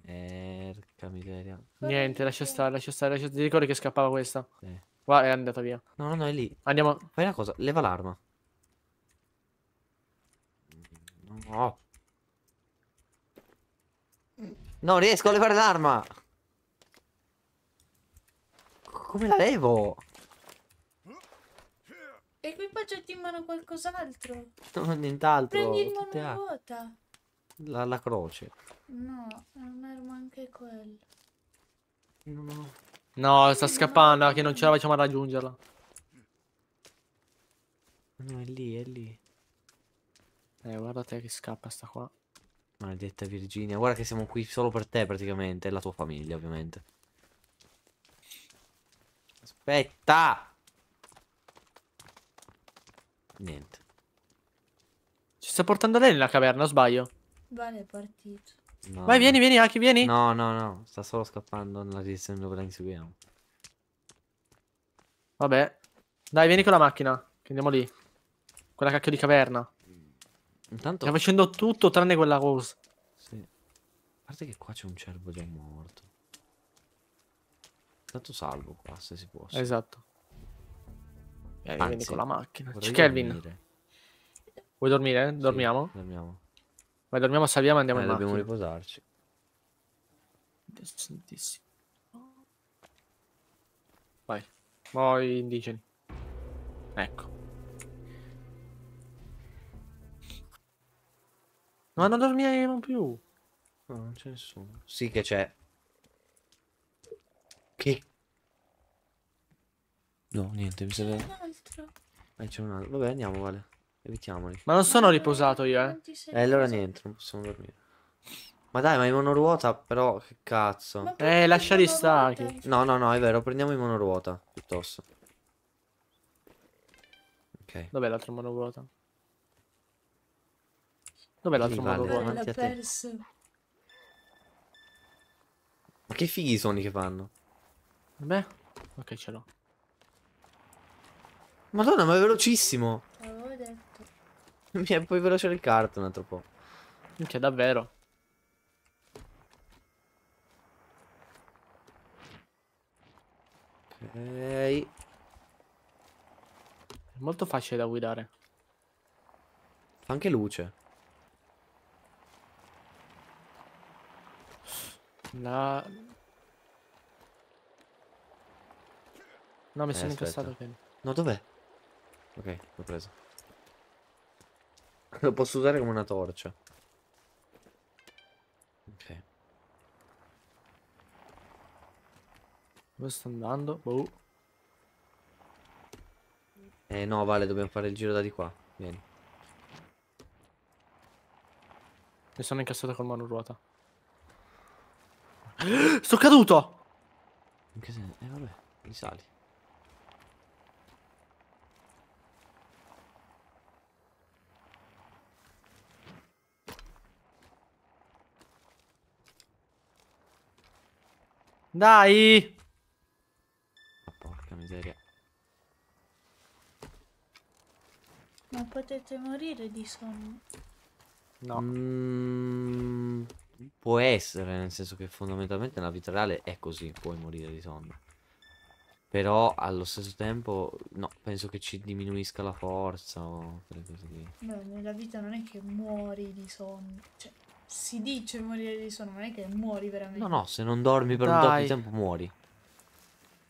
Porca miseria. Niente, lascia stare, lascia stare, lascia Ti ricordi che scappava questa? Sì. Guarda, è andata via. No, no, è lì. Andiamo. Fai una cosa, leva l'arma. No. Non riesco a levare l'arma. Come la levo? Equipaggiati in mano qualcos'altro. No, nient'altro. Prendi in mano vuota. La, la croce. No, è un anche quello. No, no sta scappando, che non ce la facciamo a raggiungerla. No, è lì, è lì. Eh, guarda te che scappa sta qua. Maledetta Virginia, guarda che siamo qui solo per te praticamente, e la tua famiglia ovviamente. Aspetta! Niente. Ci sta portando lei nella caverna, o sbaglio? Vale è partito. No, Vai, no. vieni, vieni, Aki, vieni. No, no, no, sta solo scappando nella direzione dove la inseguiamo. Vabbè. Dai, vieni con la macchina, che andiamo lì. Quella cacchio di caverna. Intanto... Sta facendo tutto tranne quella rose. Sì. A parte che qua c'è un cervo già morto. Intanto salvo qua, se si può. Esatto. Eh, vieni, Anzi, vieni con la macchina. C'è Kelvin. Dormire. Vuoi dormire? Dormiamo? Sì, dormiamo. Ma dormiamo a e andiamo eh, in dobbiamo macchina. riposarci. Interessantissimo. Vai. Poi indigeni. Ecco. Ma non dormiamo più. No, non c'è nessuno. Sì che c'è. Che? No, niente, mi serve... Eh, c'è un altro. Vabbè, andiamo, vale. Evitiamoli. Ma non sono riposato io, eh. Eh, allora niente, non possiamo dormire. Ma dai, ma in monoruota, però, che cazzo. Eh, lasciali stare. No, no, no, è vero, prendiamo i monoruota, piuttosto. Ok. Dov'è l'altro monoruota? Dov'è l'altro monoruota? L'ha perso. Ma che fighi sono che fanno? Beh, ok, ce l'ho. Madonna, ma è velocissimo. [laughs] Mi è poi veloce il carto un altro po'. Cioè, davvero. Ok. È molto facile da guidare. Fa anche luce. La... No, mi eh, sono incassato. No, dov'è? Ok, l'ho preso. Lo posso usare come una torcia. Ok. Dove sto andando? Boh. Eh no, vale, dobbiamo fare il giro da di qua. Vieni. Mi sono incassato col mano ruota. sto [gasps] caduto! In che senso? Eh vabbè, mi sali. Dai! Porca miseria. Ma potete morire di sonno. No. Mm, può essere, nel senso che fondamentalmente una vita reale è così, puoi morire di sonno. Però allo stesso tempo, no, penso che ci diminuisca la forza o quelle cose lì. No, nella vita non è che muori di sonno, cioè si dice morire di sonno, non è che muori veramente. No, no, se non dormi per Dai. un po' di tempo muori. Il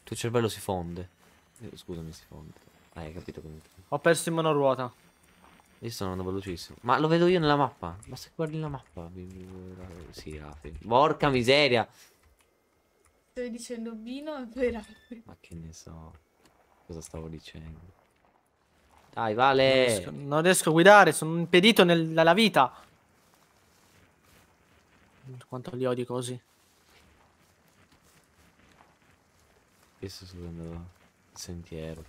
tuo cervello si fonde. Eh, scusami, si fonde. Ah, hai capito comunque. Ho perso in mano ruota. Io sto andando velocissimo. Ma lo vedo io nella mappa. Ma se guardi la mappa. Sì, Rafi. Ah, Porca miseria. Stai dicendo vino e poi Rafi. Ma che ne so. Cosa stavo dicendo? Dai, vale. Non riesco, non riesco a guidare. Sono impedito nel, dalla vita. Quanto li odio così. Io sto subendo il sentiero.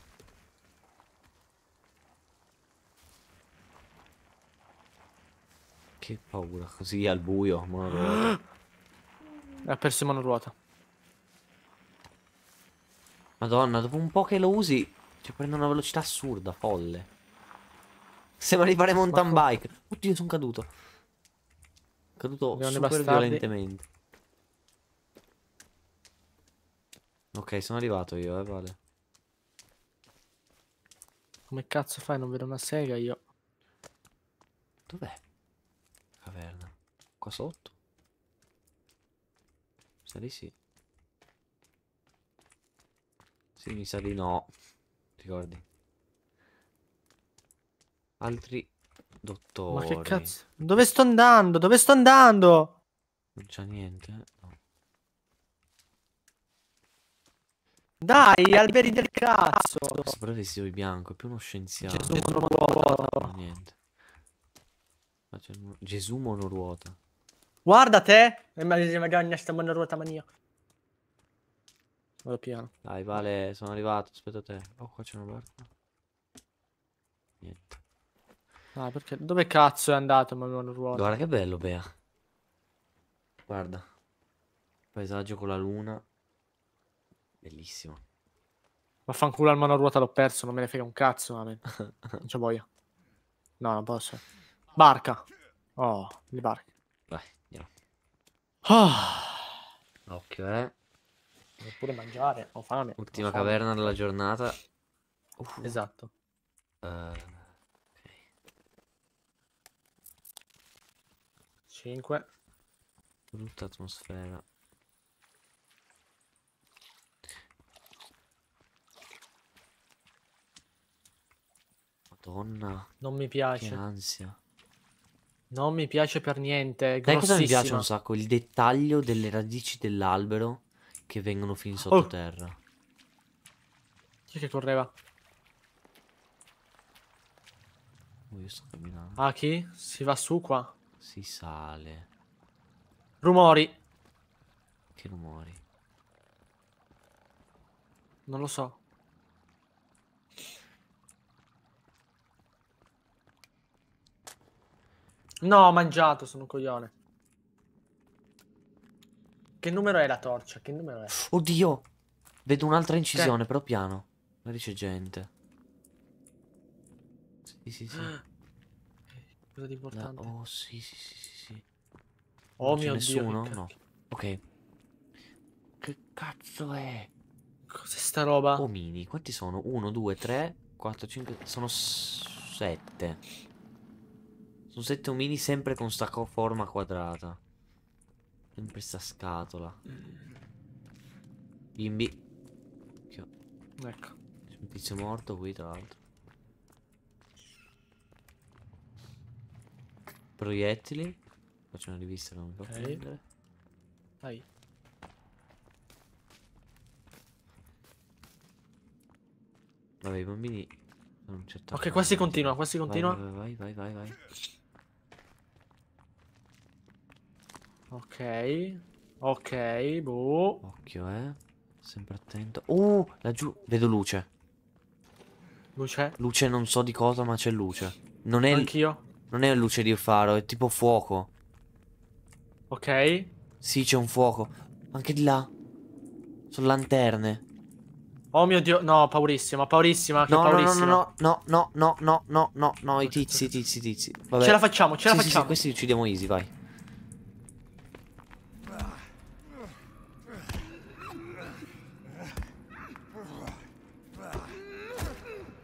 Che paura, così al buio, monoruota. [gasps] Ha perso ruota. Madonna, dopo un po' che lo usi, cioè prende una velocità assurda, folle. Sembra di fare mountain bike. Oddio, sono caduto caduto Leone super bastardi. violentemente. Ok, sono arrivato io, eh, Vale. Come cazzo fai? Non vedo una sega io. Dov'è? Caverna. Qua sotto? Mi sa di sì. Sì, mi sa di no. Ricordi? Altri Dottore. Ma che cazzo? Dove sto andando? Dove sto andando? Non c'è niente. Eh? No. Dai, alberi del cazzo! Questo però vestito bianco, è più uno scienziato. Gesù monoruota. No, niente. Gesù monoruota. Guarda te! Eh, e Madonna, sta monoruota mania. Vado piano. Dai, Vale, sono arrivato, aspetta te. Oh, qua c'è una barca. Niente. Ah, perché... Dove cazzo è andato Manuel Ruota? Guarda che bello, Bea. Guarda. Paesaggio con la luna. Bellissimo. Vaffanculo al mano ruota l'ho perso, non me ne frega un cazzo, [laughs] non c'ho voglia. No, non posso. Barca. Oh, le barche. Vai, andiamo. Oh. Occhio, eh. Devo pure mangiare, ho fame. Ultima ho fame. caverna della giornata. Uh. Esatto. Uh. 5. Brutta atmosfera. Madonna. Non mi piace. Che ansia. Non mi piace per niente. Dai, cosa mi piace un sacco? Il dettaglio delle radici dell'albero che vengono fin sottoterra. Oh. Chi è che correva? Oh, io sto camminando. Ah, chi? Si va su qua. Si sale. Rumori. Che rumori? Non lo so. No, ho mangiato, sono un coglione. Che numero è la torcia? Che numero è? Oddio! Vedo un'altra incisione, che? però piano. Là dice gente. Sì, sì, sì. [gasps] qualcosa di importante. La... Oh, sì, sì, sì, sì, sì. Oh non mio Dio. Nessuno? No. Ok. Che cazzo è? Cos'è sta roba? Omini, oh, quanti sono? 1, 2, 3, 4, 5, sono 7. Sono 7 omini sempre con sta forma quadrata. Sempre sta scatola. Bimbi. Ecco. C'è un tizio morto qui, tra l'altro. Proiettili. Faccio una rivista che non mi prendere. Vai. Vabbè, i bambini non c'è tanto. Ok, qua si continua, qua si continua. Vai, vai, vai, vai, vai. Ok. Ok, boh. Occhio, eh. Sempre attento. Uh, laggiù vedo luce. Luce? Luce non so di cosa, ma c'è luce. Non è Anch'io. Non è luce di faro, è tipo fuoco. Ok. Sì, c'è un fuoco. Anche di là. Sono lanterne. Oh mio dio, no, paurissima, paurissima, no, paurissima. No, no, no, no, no, no, no, no, i tizi, i tizi, i tizi. Vabbè. Ce la facciamo, ce sì, la facciamo. Sì, sì, questi uccidiamo easy, vai.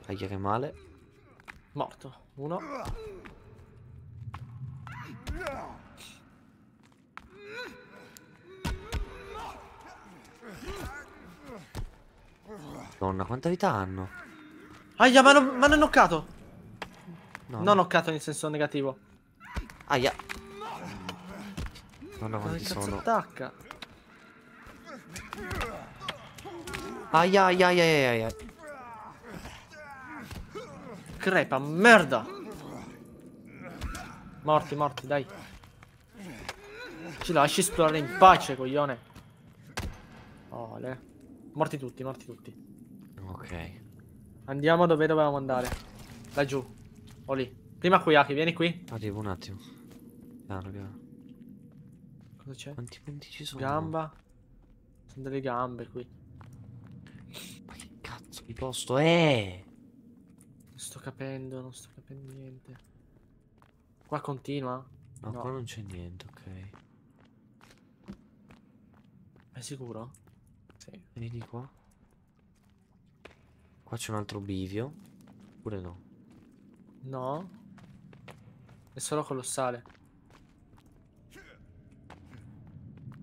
Aia che male. Morto, uno. Madonna, quanta vita hanno? Aia, ma non, ma non knockato! No. Non knockato nel senso negativo. Aia. Madonna, ma quanti sono. attacca? Aia, aia, aia, aia, aia. Crepa, merda! Morti, morti, dai. Ci lasci esplorare in pace, coglione. Ole. Morti tutti, morti tutti. Ok. Andiamo dove dovevamo andare. Laggiù. O lì. Prima Kuyaki, vieni qui. Arrivo un attimo. Piano, piano. Cosa c'è? Quanti punti ci sono? Gamba. Sono delle gambe qui. Ma che cazzo di posto è? Non sto capendo, non sto capendo niente. Qua continua? No, no. qua non c'è niente, ok. È sicuro? Sì. Vieni qua. Qua c'è un altro bivio. Oppure no? No. È solo colossale.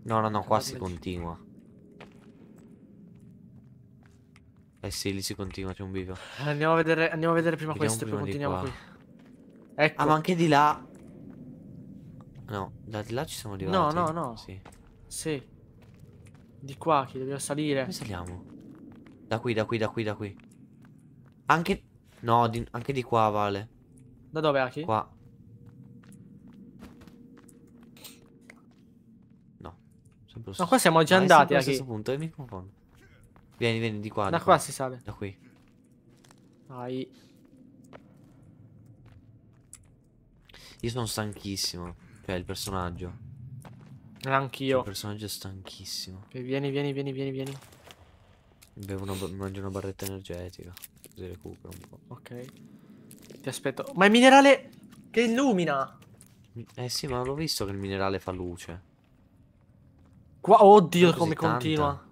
No, no, no, qua si continua. Eh sì, lì si continua, c'è un bivio. Andiamo a vedere, andiamo a vedere prima Vediamo questo prima e poi continuiamo qui. Ecco. Ah, ma anche di là. No, da di là ci siamo arrivati. No, no, no. Sì. Sì. Di qua, che dobbiamo salire. Come saliamo? Da qui, da qui, da qui, da qui. Anche... No, di... anche di qua vale. Da dove, Aki? Qua. No. Sempre no, qua siamo già no, andati, Aki. questo punto e mi confondo. Vieni, vieni, di qua. Da di qua. qua si sale. Da qui. Vai. Io sono stanchissimo. Cioè, il personaggio. Anch'io. Il personaggio è stanchissimo. Vieni, vieni, vieni, vieni, vieni. Bevo una, mangio una barretta energetica. Così recupero un po'. Ok. Ti aspetto. Ma il minerale che illumina! Eh sì, ma l'ho visto che il minerale fa luce. Qua, oddio, come tanta. continua.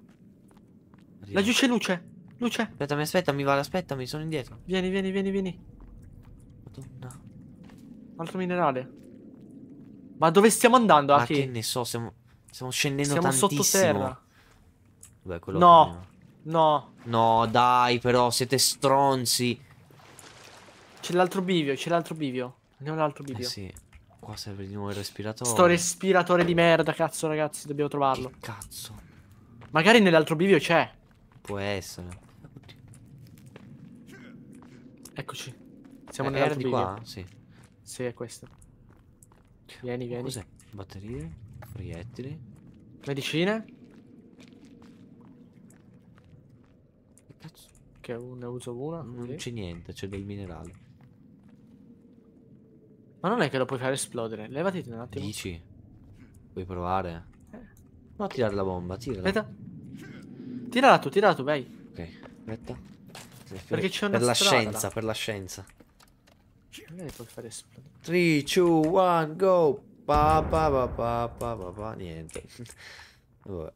Arriva. Laggiù c'è luce. Luce. Aspetta, Aspettami, aspettami, vale, mi sono indietro. Vieni, vieni, vieni, vieni. Madonna. Altro minerale. Ma dove stiamo andando? Ma che ne so, stiamo, stiamo scendendo siamo tantissimo. Siamo sottoterra. Vabbè, quello No. No. No, dai, però, siete stronzi. C'è l'altro bivio, c'è l'altro bivio. Andiamo all'altro eh bivio. Eh sì. Qua serve di nuovo il respiratore. Sto respiratore di merda, cazzo, ragazzi, dobbiamo trovarlo. Che cazzo. Magari nell'altro bivio c'è. Può essere. Eccoci. Siamo eh, nell'altro bivio. qua? Sì. Sì, è questo. Vieni, vieni. Cos'è? Batterie, proiettili. Medicine. Che ne uso una? Non sì. c'è niente, c'è del minerale. Ma non è che lo puoi fare esplodere. levati un attimo. Dici? Puoi provare. Eh. No, tirare la bomba, tirala. Aspetta. Tirala tu, tirala tu, vai. Ok, aspetta. Perché c'è una per la scienza, per la scienza. Magari puoi fare esplodere. 3, 2, 1, go! Pa, pa, pa, pa, pa, pa, pa. Niente. [laughs] Vabbè.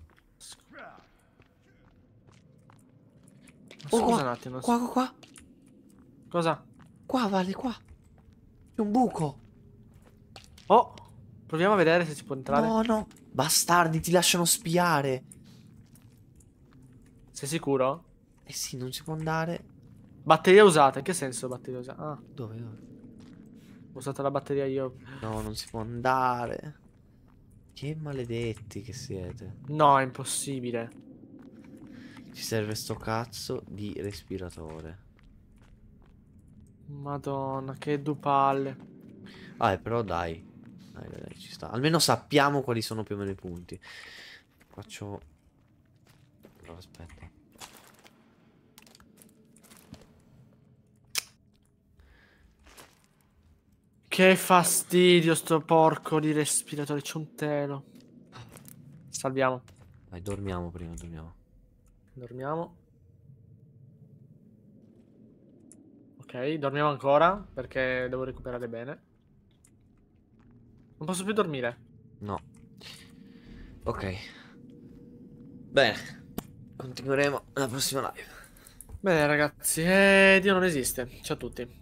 Oh, Scusa oh, qua, un attimo. Qua, qua, qua. Cosa? Qua, Vale, qua. C'è un buco. Oh, proviamo a vedere se si può entrare. No, no. Bastardi, ti lasciano spiare. Sei sicuro? Eh sì, non si può andare. Batteria usata, in che senso batteria usata? Ah. Dove, dove? Ho usato la batteria io. No, non si può andare. Che maledetti che siete. No, è impossibile. Ci serve sto cazzo di respiratore. Madonna, che dupalle. palle. Ah, però dai. Dai, dai, dai, ci sta. Almeno sappiamo quali sono più o meno i punti. Faccio... Però aspetta. Che fastidio sto porco di respiratore, c'è un telo. Salviamo. Dai, dormiamo prima, dormiamo dormiamo. Ok, dormiamo ancora perché devo recuperare bene. Non posso più dormire. No. Ok. Bene. Continueremo la prossima live. Bene ragazzi, eh, Dio non esiste. Ciao a tutti.